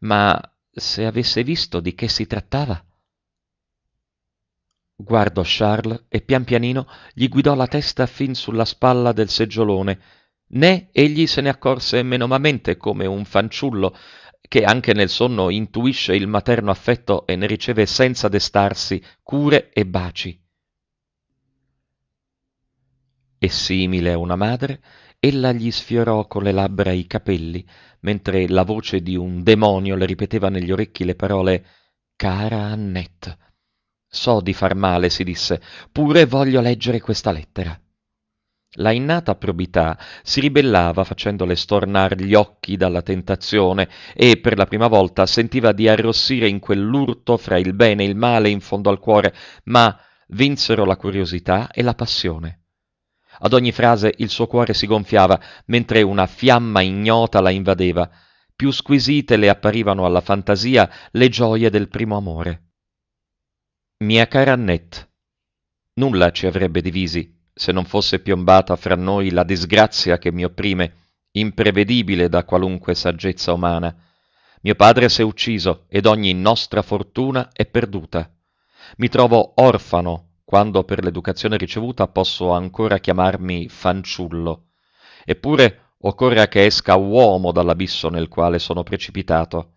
Ma se avesse visto di che si trattava? guardò charles e pian pianino gli guidò la testa fin sulla spalla del seggiolone né egli se ne accorse menomamente come un fanciullo che anche nel sonno intuisce il materno affetto e ne riceve senza destarsi cure e baci e simile a una madre ella gli sfiorò con le labbra i capelli mentre la voce di un demonio le ripeteva negli orecchi le parole cara annette So di far male, si disse, pure voglio leggere questa lettera. La innata probità si ribellava facendole stornar gli occhi dalla tentazione e per la prima volta sentiva di arrossire in quell'urto fra il bene e il male in fondo al cuore, ma vinsero la curiosità e la passione. Ad ogni frase il suo cuore si gonfiava, mentre una fiamma ignota la invadeva. Più squisite le apparivano alla fantasia le gioie del primo amore mia cara annette nulla ci avrebbe divisi se non fosse piombata fra noi la disgrazia che mi opprime imprevedibile da qualunque saggezza umana mio padre s'è ucciso ed ogni nostra fortuna è perduta mi trovo orfano quando per l'educazione ricevuta posso ancora chiamarmi fanciullo eppure occorre che esca uomo dall'abisso nel quale sono precipitato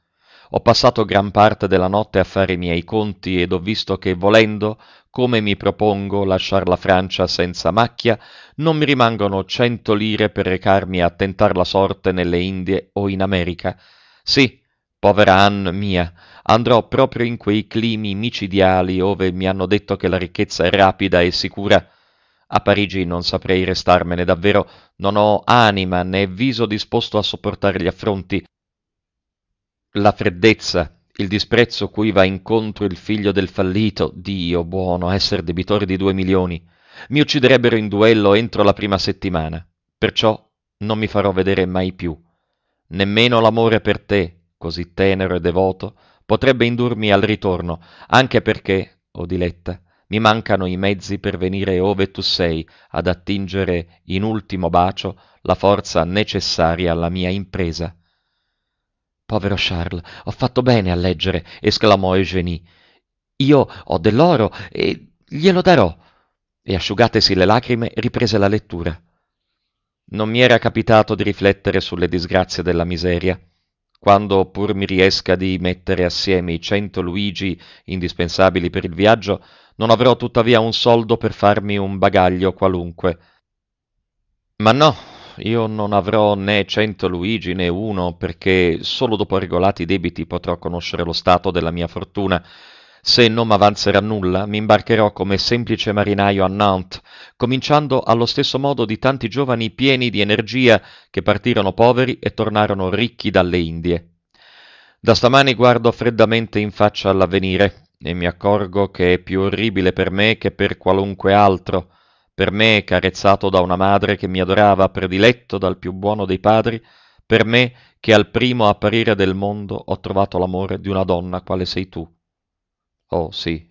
ho passato gran parte della notte a fare i miei conti ed ho visto che, volendo, come mi propongo, lasciar la Francia senza macchia, non mi rimangono cento lire per recarmi a tentar la sorte nelle Indie o in America. Sì, povera Anne mia, andrò proprio in quei climi micidiali ove mi hanno detto che la ricchezza è rapida e sicura. A Parigi non saprei restarmene davvero, non ho anima né viso disposto a sopportare gli affronti, la freddezza, il disprezzo cui va incontro il figlio del fallito, Dio buono, essere debitore di due milioni, mi ucciderebbero in duello entro la prima settimana, perciò non mi farò vedere mai più. Nemmeno l'amore per te, così tenero e devoto, potrebbe indurmi al ritorno, anche perché, o oh diletta, mi mancano i mezzi per venire ove tu sei ad attingere in ultimo bacio la forza necessaria alla mia impresa povero charles ho fatto bene a leggere esclamò Eugenie. io ho dell'oro e glielo darò e asciugatesi le lacrime, riprese la lettura non mi era capitato di riflettere sulle disgrazie della miseria quando pur mi riesca di mettere assieme i cento luigi indispensabili per il viaggio non avrò tuttavia un soldo per farmi un bagaglio qualunque ma no io non avrò né 100 Luigi né uno perché solo dopo regolati i debiti potrò conoscere lo stato della mia fortuna. Se non m'avanzerà nulla, mi imbarcherò come semplice marinaio a Nantes, cominciando allo stesso modo di tanti giovani pieni di energia che partirono poveri e tornarono ricchi dalle Indie. Da stamani guardo freddamente in faccia all'avvenire e mi accorgo che è più orribile per me che per qualunque altro. Per me, carezzato da una madre che mi adorava, prediletto dal più buono dei padri, per me che al primo apparire del mondo ho trovato l'amore di una donna quale sei tu. Oh sì,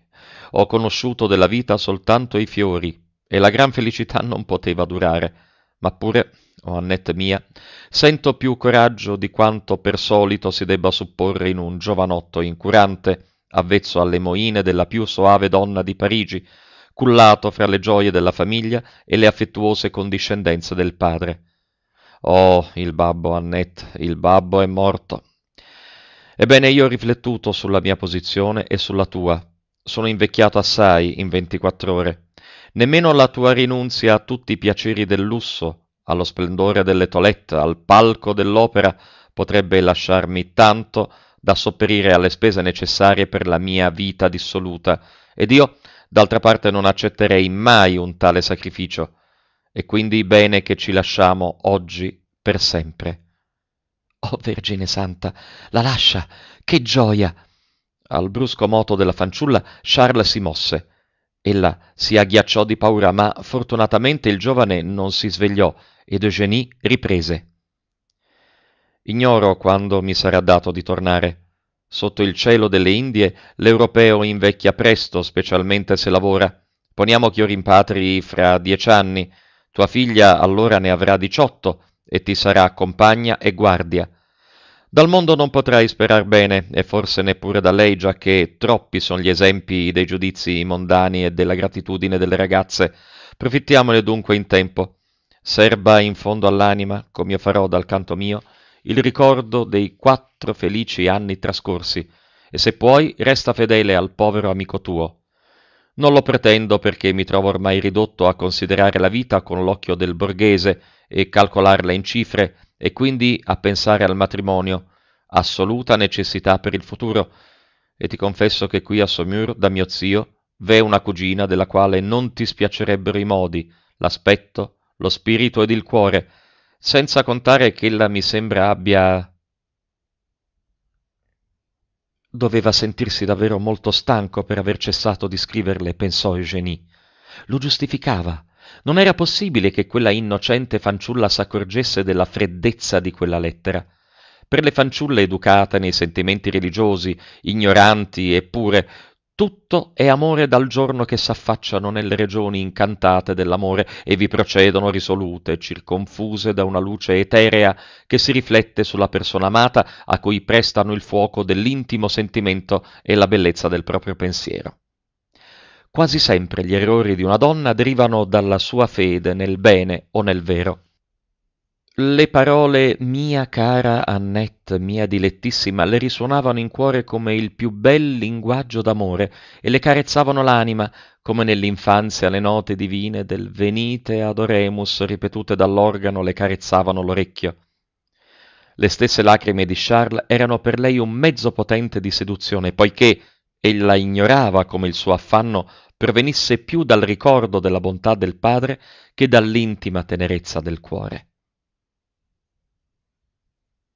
ho conosciuto della vita soltanto i fiori, e la gran felicità non poteva durare, ma pure, o oh Annette mia, sento più coraggio di quanto per solito si debba supporre in un giovanotto incurante, avvezzo alle moine della più soave donna di Parigi, cullato fra le gioie della famiglia e le affettuose condiscendenze del padre. Oh, il babbo, Annette, il babbo è morto. Ebbene, io ho riflettuto sulla mia posizione e sulla tua. Sono invecchiato assai in 24 ore. Nemmeno la tua rinunzia a tutti i piaceri del lusso, allo splendore delle toilette, al palco dell'opera, potrebbe lasciarmi tanto da sopperire alle spese necessarie per la mia vita dissoluta, ed io D'altra parte non accetterei mai un tale sacrificio, e quindi bene che ci lasciamo oggi per sempre. Oh Vergine Santa, la lascia! Che gioia! Al brusco moto della fanciulla Charles si mosse. Ella si agghiacciò di paura, ma fortunatamente il giovane non si svegliò ed Eugenie riprese. Ignoro quando mi sarà dato di tornare. Sotto il cielo delle Indie l'europeo invecchia presto, specialmente se lavora. Poniamo che io rimpatri fra dieci anni. Tua figlia allora ne avrà diciotto e ti sarà compagna e guardia. Dal mondo non potrai sperar bene, e forse neppure da lei, già che troppi sono gli esempi dei giudizi mondani e della gratitudine delle ragazze. Profittiamone dunque in tempo. Serba in fondo all'anima, come io farò dal canto mio, il ricordo dei quattro felici anni trascorsi, e se puoi resta fedele al povero amico tuo. Non lo pretendo perché mi trovo ormai ridotto a considerare la vita con l'occhio del borghese e calcolarla in cifre e quindi a pensare al matrimonio, assoluta necessità per il futuro, e ti confesso che qui a Saumur, da mio zio, v'è una cugina della quale non ti spiacerebbero i modi, l'aspetto, lo spirito ed il cuore, senza contare che ella mi sembra abbia... Doveva sentirsi davvero molto stanco per aver cessato di scriverle, pensò Eugenie. Lo giustificava. Non era possibile che quella innocente fanciulla s'accorgesse della freddezza di quella lettera. Per le fanciulle educate nei sentimenti religiosi, ignoranti eppure, tutto è amore dal giorno che s'affacciano nelle regioni incantate dell'amore e vi procedono risolute, circonfuse da una luce eterea che si riflette sulla persona amata a cui prestano il fuoco dell'intimo sentimento e la bellezza del proprio pensiero. Quasi sempre gli errori di una donna derivano dalla sua fede nel bene o nel vero le parole mia cara Annette, mia dilettissima, le risuonavano in cuore come il più bel linguaggio d'amore e le carezzavano l'anima, come nell'infanzia le note divine del venite ad oremus ripetute dall'organo le carezzavano l'orecchio. Le stesse lacrime di Charles erano per lei un mezzo potente di seduzione, poiché ella ignorava come il suo affanno provenisse più dal ricordo della bontà del padre che dall'intima tenerezza del cuore.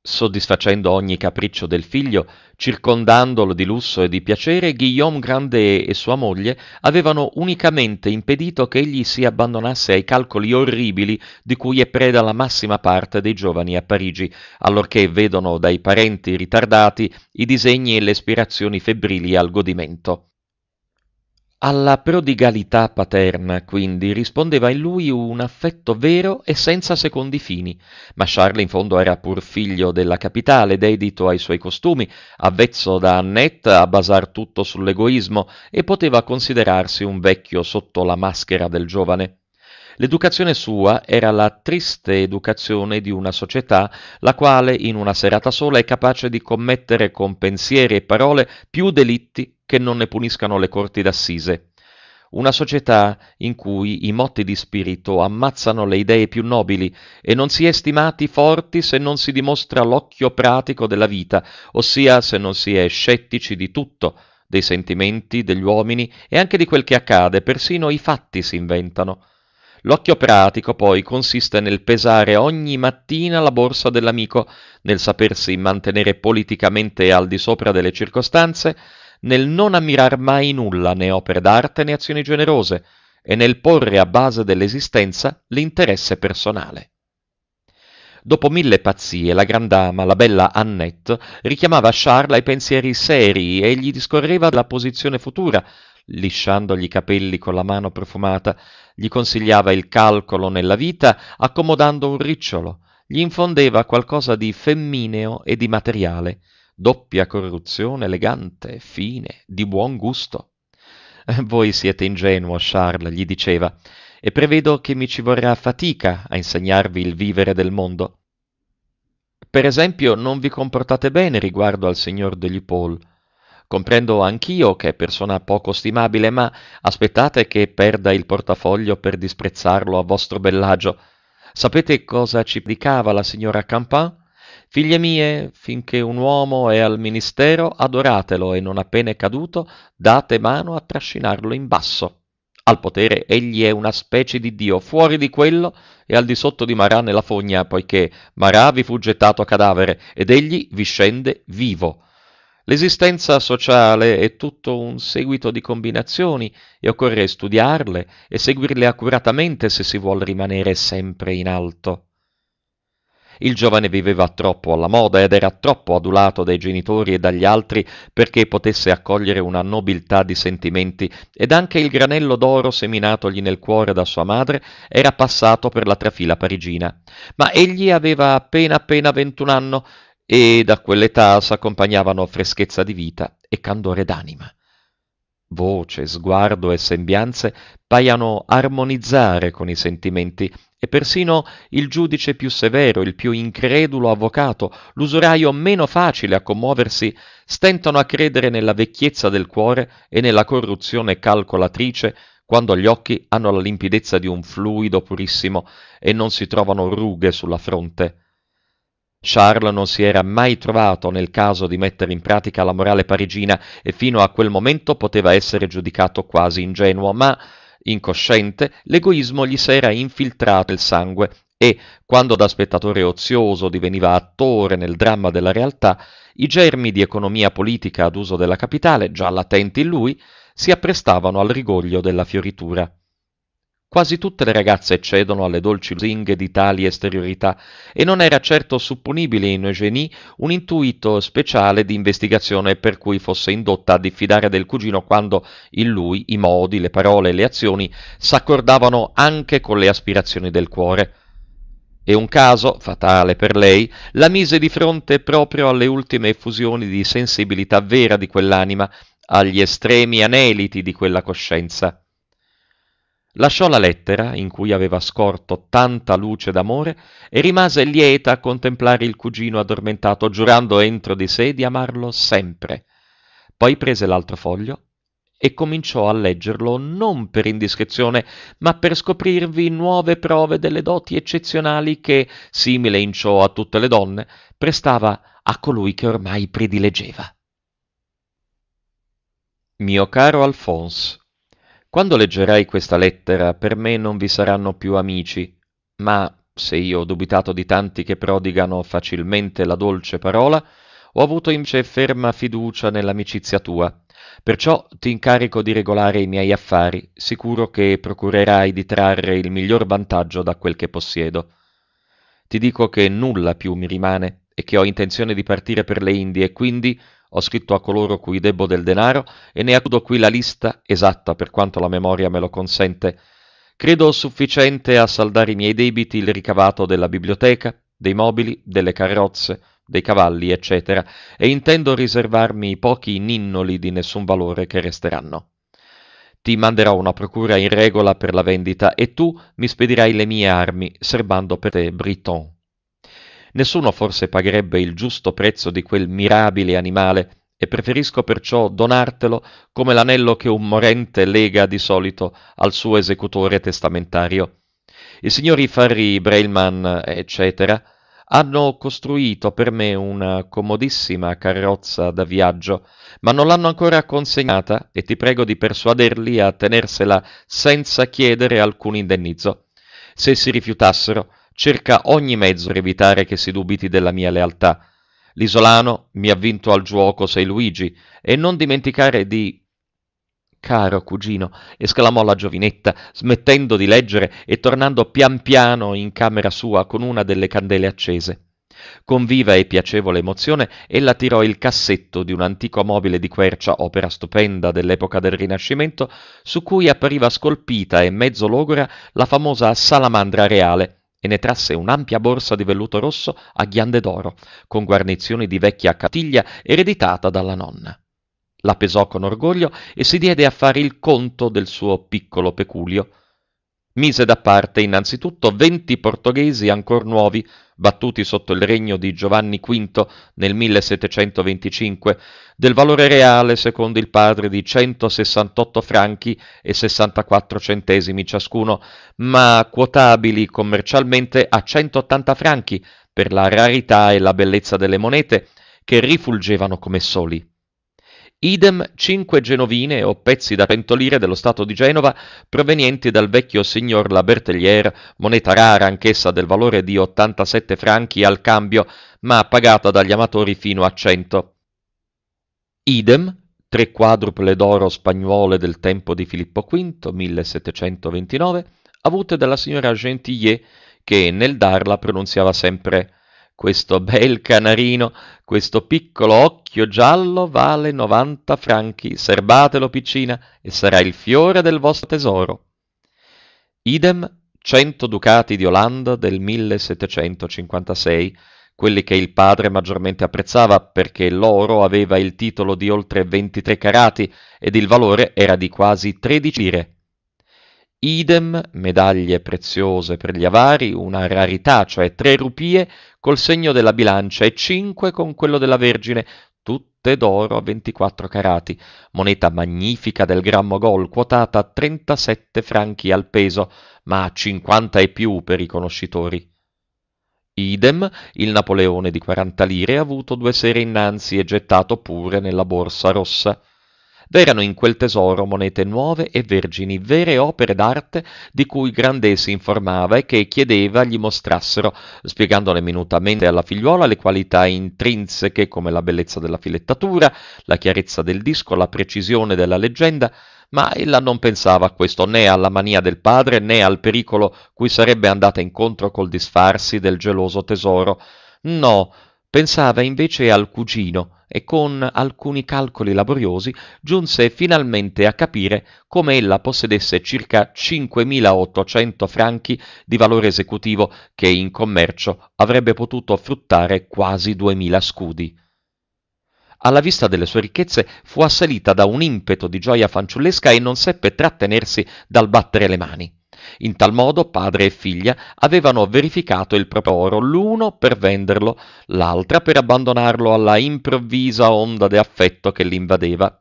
Soddisfacendo ogni capriccio del figlio, circondandolo di lusso e di piacere, Guillaume Grandet e sua moglie avevano unicamente impedito che egli si abbandonasse ai calcoli orribili di cui è preda la massima parte dei giovani a Parigi, allorché vedono dai parenti ritardati i disegni e le ispirazioni febbrili al godimento. Alla prodigalità paterna, quindi, rispondeva in lui un affetto vero e senza secondi fini, ma Charles in fondo era pur figlio della capitale, dedito ai suoi costumi, avvezzo da Annette a basar tutto sull'egoismo e poteva considerarsi un vecchio sotto la maschera del giovane. L'educazione sua era la triste educazione di una società la quale in una serata sola è capace di commettere con pensieri e parole più delitti che non ne puniscano le corti d'assise. Una società in cui i motti di spirito ammazzano le idee più nobili e non si è stimati forti se non si dimostra l'occhio pratico della vita, ossia se non si è scettici di tutto, dei sentimenti, degli uomini e anche di quel che accade, persino i fatti si inventano. L'occhio pratico poi consiste nel pesare ogni mattina la borsa dell'amico, nel sapersi mantenere politicamente al di sopra delle circostanze, nel non ammirar mai nulla né opere d'arte né azioni generose, e nel porre a base dell'esistenza l'interesse personale. Dopo mille pazzie, la grandama, la bella Annette, richiamava Charles ai pensieri seri e gli discorreva della posizione futura, lisciandogli i capelli con la mano profumata, gli consigliava il calcolo nella vita, accomodando un ricciolo, gli infondeva qualcosa di femmineo e di materiale, doppia corruzione elegante, fine, di buon gusto. Voi siete ingenuo, Charles, gli diceva, e prevedo che mi ci vorrà fatica a insegnarvi il vivere del mondo. Per esempio, non vi comportate bene riguardo al signor degli Paul, Comprendo anch'io che è persona poco stimabile, ma aspettate che perda il portafoglio per disprezzarlo a vostro bellagio. Sapete cosa ci predicava la signora Campan? Figlie mie, finché un uomo è al ministero, adoratelo e non appena è caduto, date mano a trascinarlo in basso. Al potere egli è una specie di Dio, fuori di quello e al di sotto di Marà nella fogna, poiché Marà vi fu gettato a cadavere ed egli vi scende vivo. L'esistenza sociale è tutto un seguito di combinazioni e occorre studiarle e seguirle accuratamente se si vuol rimanere sempre in alto. Il giovane viveva troppo alla moda ed era troppo adulato dai genitori e dagli altri perché potesse accogliere una nobiltà di sentimenti ed anche il granello d'oro seminatogli nel cuore da sua madre era passato per la trafila parigina. Ma egli aveva appena appena ventun anno e da quell'età s'accompagnavano freschezza di vita e candore d'anima. Voce, sguardo e sembianze paiano armonizzare con i sentimenti e persino il giudice più severo, il più incredulo avvocato, l'usuraio meno facile a commuoversi, stentano a credere nella vecchiezza del cuore e nella corruzione calcolatrice quando gli occhi hanno la limpidezza di un fluido purissimo e non si trovano rughe sulla fronte Charles non si era mai trovato nel caso di mettere in pratica la morale parigina e fino a quel momento poteva essere giudicato quasi ingenuo, ma incosciente, l'egoismo gli si era infiltrato nel sangue e, quando da spettatore ozioso diveniva attore nel dramma della realtà, i germi di economia politica ad uso della capitale, già latenti in lui, si apprestavano al rigoglio della fioritura. Quasi tutte le ragazze cedono alle dolci lusinghe di tali esteriorità e non era certo supponibile in Eugenie un intuito speciale di investigazione per cui fosse indotta a diffidare del cugino quando in lui i modi, le parole e le azioni s'accordavano anche con le aspirazioni del cuore. E un caso, fatale per lei, la mise di fronte proprio alle ultime effusioni di sensibilità vera di quell'anima, agli estremi aneliti di quella coscienza. Lasciò la lettera, in cui aveva scorto tanta luce d'amore, e rimase lieta a contemplare il cugino addormentato, giurando entro di sé di amarlo sempre. Poi prese l'altro foglio e cominciò a leggerlo non per indiscrezione, ma per scoprirvi nuove prove delle doti eccezionali che, simile in ciò a tutte le donne, prestava a colui che ormai predileggeva. Mio caro Alphonse, quando leggerai questa lettera, per me non vi saranno più amici, ma, se io ho dubitato di tanti che prodigano facilmente la dolce parola, ho avuto invece ferma fiducia nell'amicizia tua. Perciò ti incarico di regolare i miei affari, sicuro che procurerai di trarre il miglior vantaggio da quel che possiedo. Ti dico che nulla più mi rimane e che ho intenzione di partire per le Indie, quindi ho scritto a coloro cui debbo del denaro e ne accudo qui la lista esatta per quanto la memoria me lo consente. Credo sufficiente a saldare i miei debiti il ricavato della biblioteca, dei mobili, delle carrozze, dei cavalli, eccetera, e intendo riservarmi i pochi ninnoli di nessun valore che resteranno. Ti manderò una procura in regola per la vendita e tu mi spedirai le mie armi, serbando per te Briton. Nessuno forse pagherebbe il giusto prezzo di quel mirabile animale e preferisco perciò donartelo come l'anello che un morente lega di solito al suo esecutore testamentario. I signori Farri, Brailman, eccetera, hanno costruito per me una comodissima carrozza da viaggio, ma non l'hanno ancora consegnata e ti prego di persuaderli a tenersela senza chiedere alcun indennizzo. Se si rifiutassero, cerca ogni mezzo per evitare che si dubiti della mia lealtà. L'isolano mi ha vinto al giuoco sei Luigi, e non dimenticare di... Caro cugino, esclamò la giovinetta, smettendo di leggere e tornando pian piano in camera sua con una delle candele accese. Con viva e piacevole emozione ella tirò il cassetto di un antico mobile di quercia, opera stupenda dell'epoca del Rinascimento, su cui appariva scolpita e mezzo logora la famosa salamandra reale, e ne trasse un'ampia borsa di velluto rosso a ghiande d'oro, con guarnizioni di vecchia catiglia ereditata dalla nonna. La pesò con orgoglio e si diede a fare il conto del suo piccolo peculio, mise da parte innanzitutto 20 portoghesi ancor nuovi, battuti sotto il regno di Giovanni V nel 1725, del valore reale, secondo il padre, di 168 franchi e 64 centesimi ciascuno, ma quotabili commercialmente a 180 franchi per la rarità e la bellezza delle monete, che rifulgevano come soli. Idem cinque genovine o pezzi da pentolire dello Stato di Genova provenienti dal vecchio signor La Bertellière, moneta rara anch'essa del valore di 87 franchi al cambio, ma pagata dagli amatori fino a 100. Idem tre quadruple d'oro spagnuole del tempo di Filippo V, 1729, avute dalla signora Gentillet, che nel darla pronunziava sempre questo bel canarino, questo piccolo occhio giallo vale 90 franchi, serbatelo piccina e sarà il fiore del vostro tesoro. Idem 100 ducati di Olanda del 1756, quelli che il padre maggiormente apprezzava perché l'oro aveva il titolo di oltre 23 carati ed il valore era di quasi 13 lire. Idem, medaglie preziose per gli avari, una rarità, cioè tre rupie col segno della bilancia e cinque con quello della Vergine, tutte d'oro a 24 carati, moneta magnifica del grammo gol, quotata a 37 franchi al peso, ma a 50 e più per i conoscitori. Idem, il Napoleone di 40 lire avuto due sere innanzi e gettato pure nella borsa rossa. V'erano in quel tesoro monete nuove e vergini, vere opere d'arte di cui Grandet si informava e che chiedeva gli mostrassero, spiegandole minutamente alla figliuola le qualità intrinseche come la bellezza della filettatura, la chiarezza del disco, la precisione della leggenda, ma ella non pensava a questo né alla mania del padre né al pericolo cui sarebbe andata incontro col disfarsi del geloso tesoro. No, Pensava invece al cugino e con alcuni calcoli laboriosi giunse finalmente a capire come ella possedesse circa 5.800 franchi di valore esecutivo che in commercio avrebbe potuto fruttare quasi 2.000 scudi. Alla vista delle sue ricchezze fu assalita da un impeto di gioia fanciullesca e non seppe trattenersi dal battere le mani. In tal modo padre e figlia avevano verificato il proprio oro, l'uno per venderlo, l'altra per abbandonarlo alla improvvisa onda di affetto che l'invadeva.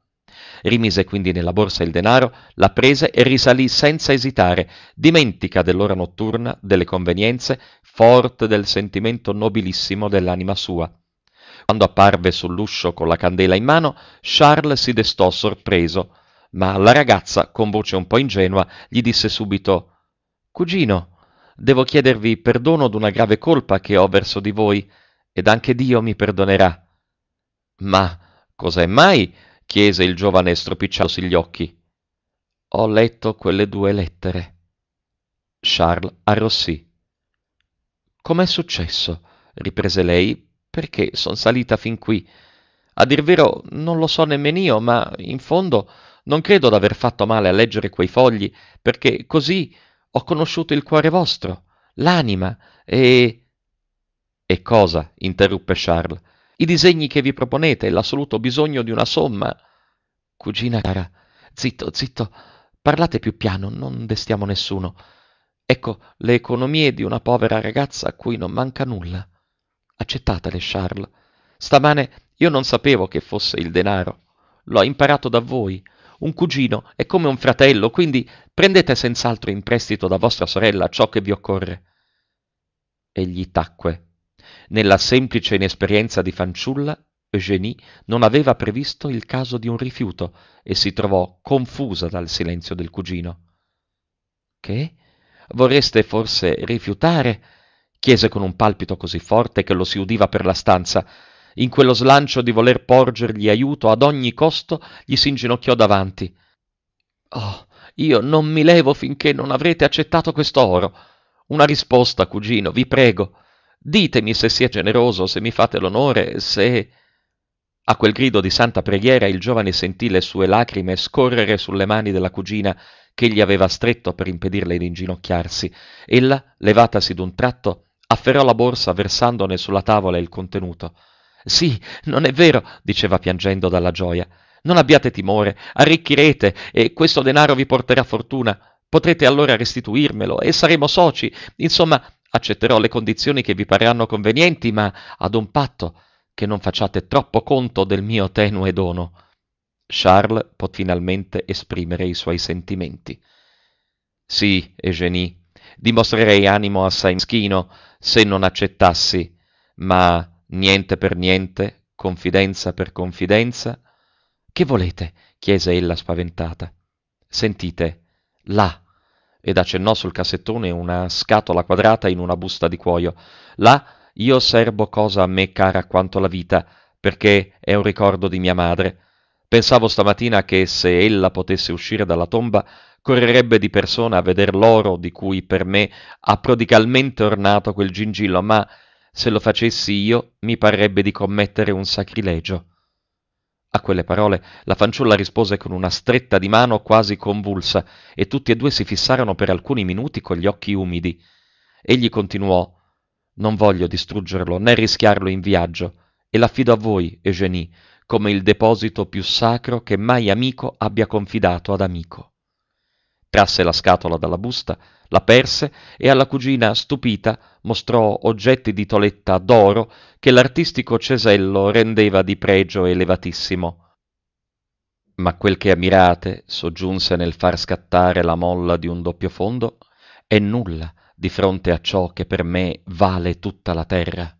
Rimise quindi nella borsa il denaro, la prese e risalì senza esitare, dimentica dell'ora notturna, delle convenienze, forte del sentimento nobilissimo dell'anima sua. Quando apparve sull'uscio con la candela in mano, Charles si destò sorpreso, ma la ragazza, con voce un po' ingenua, gli disse subito Cugino, devo chiedervi perdono d'una grave colpa che ho verso di voi, ed anche Dio mi perdonerà. Ma cos'è mai? chiese il giovane stropicciandosi gli occhi. Ho letto quelle due lettere. Charles arrossì. Com'è successo? riprese lei, perché son salita fin qui. A dir vero, non lo so nemmeno io, ma in fondo non credo d'aver fatto male a leggere quei fogli, perché così ho conosciuto il cuore vostro, l'anima e... E cosa? interruppe Charles. I disegni che vi proponete e l'assoluto bisogno di una somma. Cugina cara, zitto, zitto, parlate più piano, non destiamo nessuno. Ecco le economie di una povera ragazza a cui non manca nulla. Accettatele, Charles. Stamane io non sapevo che fosse il denaro. L'ho imparato da voi un cugino, è come un fratello, quindi prendete senz'altro in prestito da vostra sorella ciò che vi occorre. Egli tacque. Nella semplice inesperienza di fanciulla, Eugenie non aveva previsto il caso di un rifiuto e si trovò confusa dal silenzio del cugino. Che? Vorreste forse rifiutare? chiese con un palpito così forte che lo si udiva per la stanza. In quello slancio di voler porgergli aiuto ad ogni costo, gli si inginocchiò davanti. Oh, io non mi levo finché non avrete accettato quest'oro. Una risposta, cugino, vi prego. Ditemi se sia generoso, se mi fate l'onore, se... A quel grido di santa preghiera il giovane sentì le sue lacrime scorrere sulle mani della cugina che gli aveva stretto per impedirle di inginocchiarsi. Ella, levatasi d'un tratto, afferrò la borsa versandone sulla tavola il contenuto. Sì, non è vero, diceva piangendo dalla gioia. Non abbiate timore, arricchirete e questo denaro vi porterà fortuna. Potrete allora restituirmelo e saremo soci. Insomma, accetterò le condizioni che vi parranno convenienti, ma ad un patto che non facciate troppo conto del mio tenue dono. Charles può finalmente esprimere i suoi sentimenti. Sì, Eugenie, dimostrerei animo assai meschino se non accettassi, ma niente per niente, confidenza per confidenza. Che volete? chiese ella spaventata. Sentite, là, ed accennò sul cassettone una scatola quadrata in una busta di cuoio. Là io serbo cosa a me cara quanto la vita, perché è un ricordo di mia madre. Pensavo stamattina che se ella potesse uscire dalla tomba, correrebbe di persona a veder l'oro di cui per me ha prodigalmente ornato quel gingillo, ma se lo facessi io mi parrebbe di commettere un sacrilegio. A quelle parole la fanciulla rispose con una stretta di mano quasi convulsa e tutti e due si fissarono per alcuni minuti con gli occhi umidi. Egli continuò Non voglio distruggerlo né rischiarlo in viaggio e l'affido a voi, Eugenie, come il deposito più sacro che mai amico abbia confidato ad amico trasse la scatola dalla busta, la perse e alla cugina stupita mostrò oggetti di toletta d'oro che l'artistico Cesello rendeva di pregio elevatissimo. Ma quel che ammirate, soggiunse nel far scattare la molla di un doppio fondo, è nulla di fronte a ciò che per me vale tutta la terra.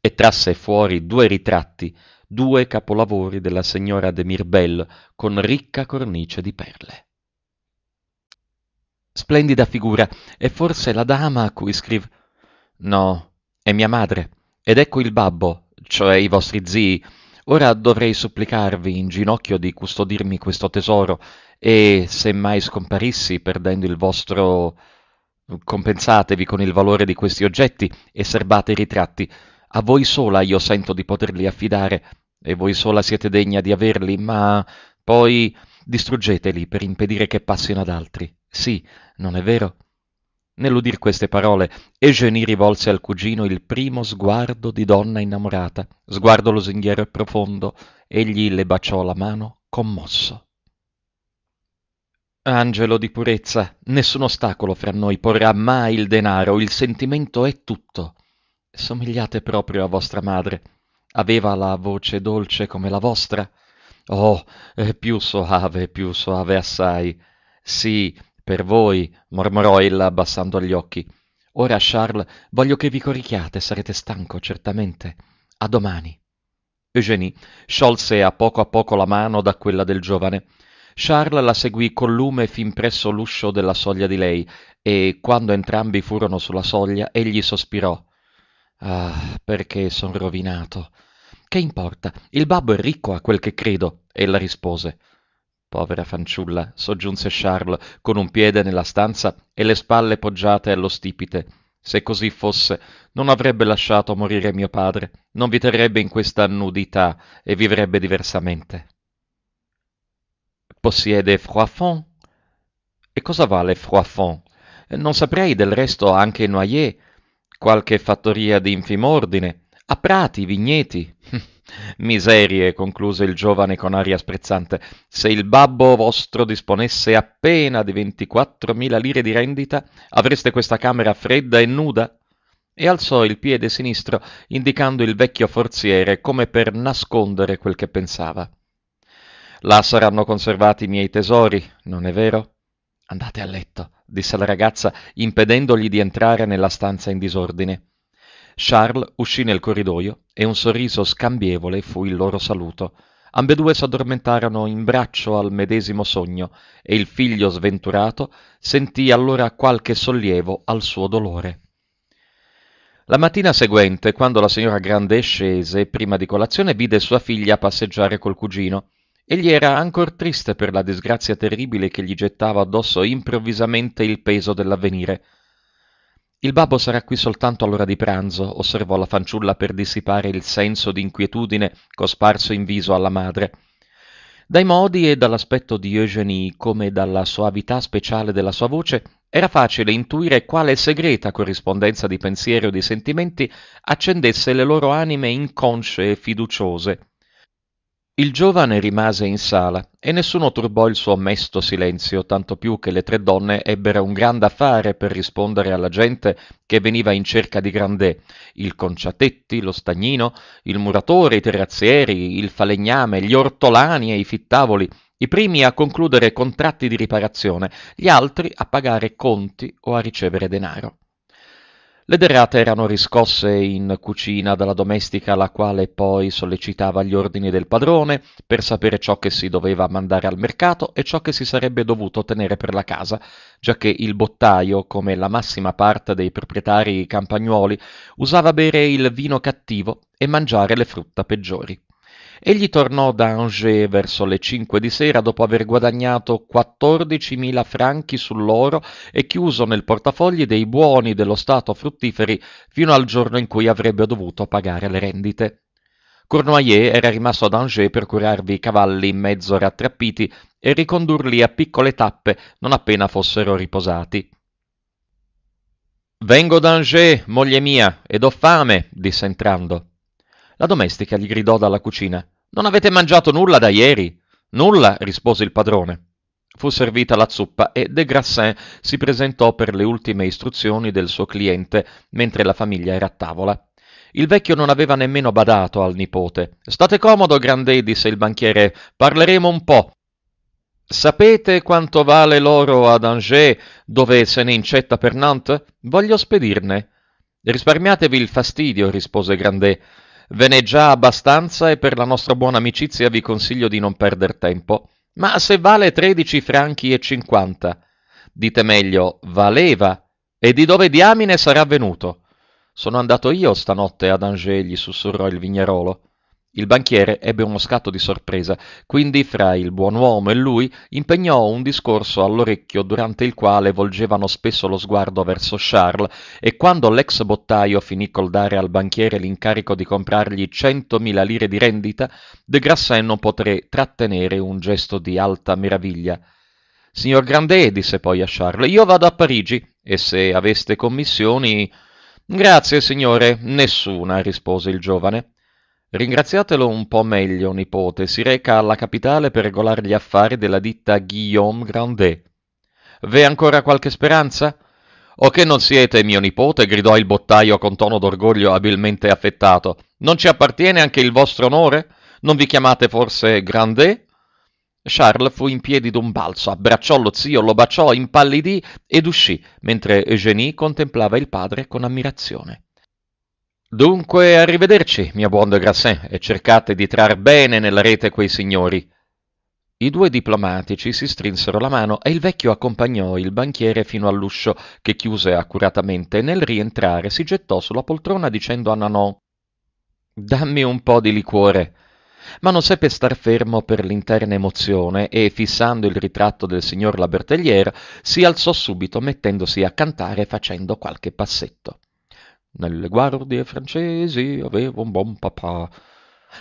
E trasse fuori due ritratti, due capolavori della signora de Mirbel con ricca cornice di perle. Splendida figura, è forse la dama a cui scrivo. No, è mia madre, ed ecco il babbo, cioè i vostri zii. Ora dovrei supplicarvi in ginocchio di custodirmi questo tesoro, e se mai scomparissi perdendo il vostro. compensatevi con il valore di questi oggetti e serbate i ritratti. A voi sola io sento di poterli affidare, e voi sola siete degna di averli, ma poi distruggeteli per impedire che passino ad altri. Sì, non è vero? Nell'udir queste parole, Eugenie rivolse al cugino il primo sguardo di donna innamorata, sguardo lusinghiero e profondo. Egli le baciò la mano, commosso. Angelo di purezza, nessun ostacolo fra noi porrà mai il denaro, il sentimento è tutto. Somigliate proprio a vostra madre. Aveva la voce dolce come la vostra. Oh, più soave, più soave assai. Sì, per voi, mormorò ella abbassando gli occhi. Ora, Charles, voglio che vi corichiate, sarete stanco, certamente. A domani. Eugenie sciolse a poco a poco la mano da quella del giovane. Charles la seguì col lume fin presso l'uscio della soglia di lei, e quando entrambi furono sulla soglia, egli sospirò. Ah, perché son rovinato. Che importa? Il babbo è ricco a quel che credo, ella rispose povera fanciulla soggiunse charles con un piede nella stanza e le spalle poggiate allo stipite se così fosse non avrebbe lasciato morire mio padre non vi terrebbe in questa nudità e vivrebbe diversamente possiede froidfond e cosa vale froidfond eh, non saprei del resto anche noyer qualche fattoria di ordine, a prati vigneti Miserie, concluse il giovane con aria sprezzante, se il babbo vostro disponesse appena di ventiquattromila lire di rendita, avreste questa camera fredda e nuda? E alzò il piede sinistro, indicando il vecchio forziere come per nascondere quel che pensava. Là saranno conservati i miei tesori, non è vero? Andate a letto, disse la ragazza, impedendogli di entrare nella stanza in disordine. Charles uscì nel corridoio e un sorriso scambievole fu il loro saluto. Ambedue s'addormentarono in braccio al medesimo sogno e il figlio sventurato sentì allora qualche sollievo al suo dolore. La mattina seguente, quando la signora Grande scese prima di colazione, vide sua figlia passeggiare col cugino. Egli era ancor triste per la disgrazia terribile che gli gettava addosso improvvisamente il peso dell'avvenire il babbo sarà qui soltanto all'ora di pranzo osservò la fanciulla per dissipare il senso d'inquietudine cosparso in viso alla madre dai modi e dall'aspetto di eugénie come dalla soavità speciale della sua voce era facile intuire quale segreta corrispondenza di pensiero e di sentimenti accendesse le loro anime inconsce e fiduciose il giovane rimase in sala e nessuno turbò il suo mesto silenzio, tanto più che le tre donne ebbero un gran da fare per rispondere alla gente che veniva in cerca di Grandè, il conciatetti, lo stagnino, il muratore, i terrazzieri, il falegname, gli ortolani e i fittavoli, i primi a concludere contratti di riparazione, gli altri a pagare conti o a ricevere denaro. Le derrate erano riscosse in cucina dalla domestica la quale poi sollecitava gli ordini del padrone per sapere ciò che si doveva mandare al mercato e ciò che si sarebbe dovuto tenere per la casa, giacché il bottaio, come la massima parte dei proprietari campagnuoli, usava bere il vino cattivo e mangiare le frutta peggiori. Egli tornò da Angers verso le 5 di sera dopo aver guadagnato 14.000 franchi sull'oro e chiuso nel portafogli dei buoni dello Stato fruttiferi fino al giorno in cui avrebbe dovuto pagare le rendite. Cournoyer era rimasto ad Angers per curarvi i cavalli mezzo rattrappiti e ricondurli a piccole tappe non appena fossero riposati. Vengo d'Angers, moglie mia, ed ho fame, disse entrando. La domestica gli gridò dalla cucina. Non avete mangiato nulla da ieri? Nulla, rispose il padrone. Fu servita la zuppa e De Grassin si presentò per le ultime istruzioni del suo cliente mentre la famiglia era a tavola. Il vecchio non aveva nemmeno badato al nipote. State comodo, Grandet, disse il banchiere, parleremo un po'. Sapete quanto vale l'oro ad Angers, dove se ne incetta per Nantes? Voglio spedirne. Risparmiatevi il fastidio, rispose Grandet. Ve n'è già abbastanza e per la nostra buona amicizia vi consiglio di non perder tempo. Ma se vale 13 franchi e 50, dite meglio valeva e di dove diamine sarà venuto? Sono andato io stanotte ad Angers, gli sussurrò il vignerolo. Il banchiere ebbe uno scatto di sorpresa, quindi fra il buon uomo e lui impegnò un discorso all'orecchio durante il quale volgevano spesso lo sguardo verso Charles e quando l'ex bottaio finì col dare al banchiere l'incarico di comprargli centomila lire di rendita, De Grassin non poté trattenere un gesto di alta meraviglia. Signor Grandet, disse poi a Charles, io vado a Parigi e se aveste commissioni... Grazie, signore, nessuna, rispose il giovane. Ringraziatelo un po' meglio, nipote, si reca alla capitale per regolare gli affari della ditta Guillaume Grandet. V'è ancora qualche speranza? O che non siete mio nipote? gridò il bottaio con tono d'orgoglio abilmente affettato. Non ci appartiene anche il vostro onore? Non vi chiamate forse Grandet? Charles fu in piedi d'un balzo, abbracciò lo zio, lo baciò, impallidì ed uscì, mentre Eugénie contemplava il padre con ammirazione. Dunque, arrivederci, mio buon de Grassin, e cercate di trar bene nella rete quei signori. I due diplomatici si strinsero la mano e il vecchio accompagnò il banchiere fino all'uscio, che chiuse accuratamente, e nel rientrare si gettò sulla poltrona dicendo a Nanò Dammi un po' di liquore. Ma non seppe star fermo per l'interna emozione e, fissando il ritratto del signor Labertelliere, si alzò subito mettendosi a cantare e facendo qualche passetto. Nelle guardie francesi avevo un buon papà.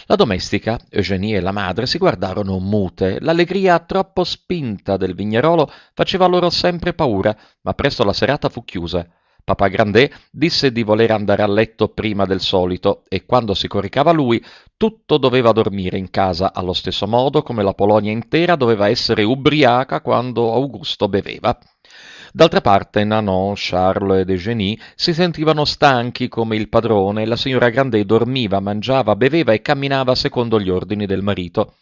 La domestica, Eugenie e la madre si guardarono mute. L'allegria troppo spinta del vignerolo faceva loro sempre paura, ma presto la serata fu chiusa. Papà Grandet disse di voler andare a letto prima del solito e quando si coricava lui, tutto doveva dormire in casa allo stesso modo come la Polonia intera doveva essere ubriaca quando Augusto beveva. D'altra parte Nanon, Charles ed Eugénie si sentivano stanchi come il padrone e la signora Grandet dormiva, mangiava, beveva e camminava secondo gli ordini del marito.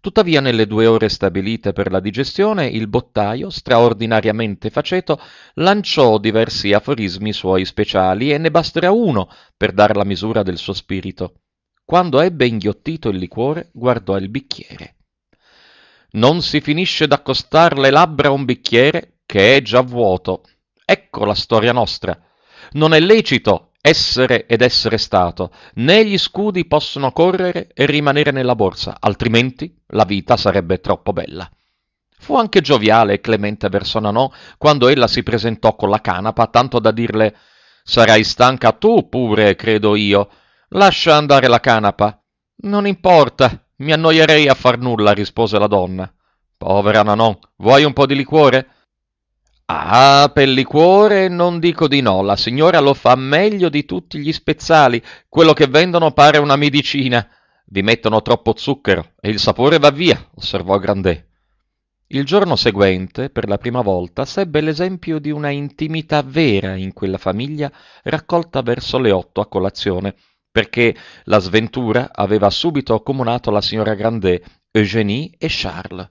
Tuttavia nelle due ore stabilite per la digestione il bottaio, straordinariamente faceto, lanciò diversi aforismi suoi speciali e ne basterà uno per dar la misura del suo spirito. Quando ebbe inghiottito il liquore, guardò il bicchiere. Non si finisce d'accostar le labbra a un bicchiere che è già vuoto. Ecco la storia nostra. Non è lecito essere ed essere stato, né gli scudi possono correre e rimanere nella borsa, altrimenti la vita sarebbe troppo bella. Fu anche gioviale e clemente verso Nanò quando ella si presentò con la canapa, tanto da dirle Sarai stanca tu pure, credo io. Lascia andare la canapa. Non importa, mi annoierei a far nulla, rispose la donna. Povera Nanò, vuoi un po' di liquore? Ah, per liquore non dico di no, la signora lo fa meglio di tutti gli spezzali, quello che vendono pare una medicina. Vi mettono troppo zucchero e il sapore va via, osservò Grandet. Il giorno seguente, per la prima volta, sebbe l'esempio di una intimità vera in quella famiglia raccolta verso le otto a colazione, perché la sventura aveva subito accomunato la signora Grandet, Eugénie e Charles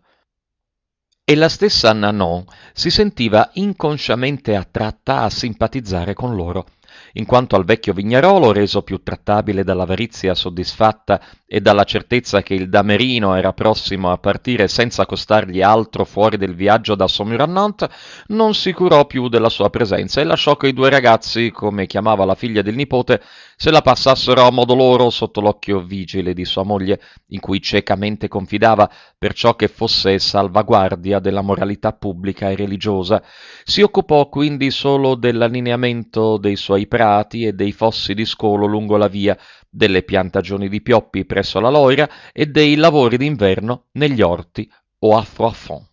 e la stessa Nanon si sentiva inconsciamente attratta a simpatizzare con loro, in quanto al vecchio Vignarolo, reso più trattabile dall'avarizia soddisfatta e dalla certezza che il damerino era prossimo a partire senza costargli altro fuori del viaggio da Saumur-à-Nantes, non si curò più della sua presenza e lasciò quei due ragazzi, come chiamava la figlia del nipote, se la passassero a modo loro sotto l'occhio vigile di sua moglie, in cui ciecamente confidava per ciò che fosse salvaguardia della moralità pubblica e religiosa, si occupò quindi solo dell'allineamento dei suoi prati e dei fossi di scolo lungo la via, delle piantagioni di pioppi presso la Loira e dei lavori d'inverno negli orti o a Froidfond.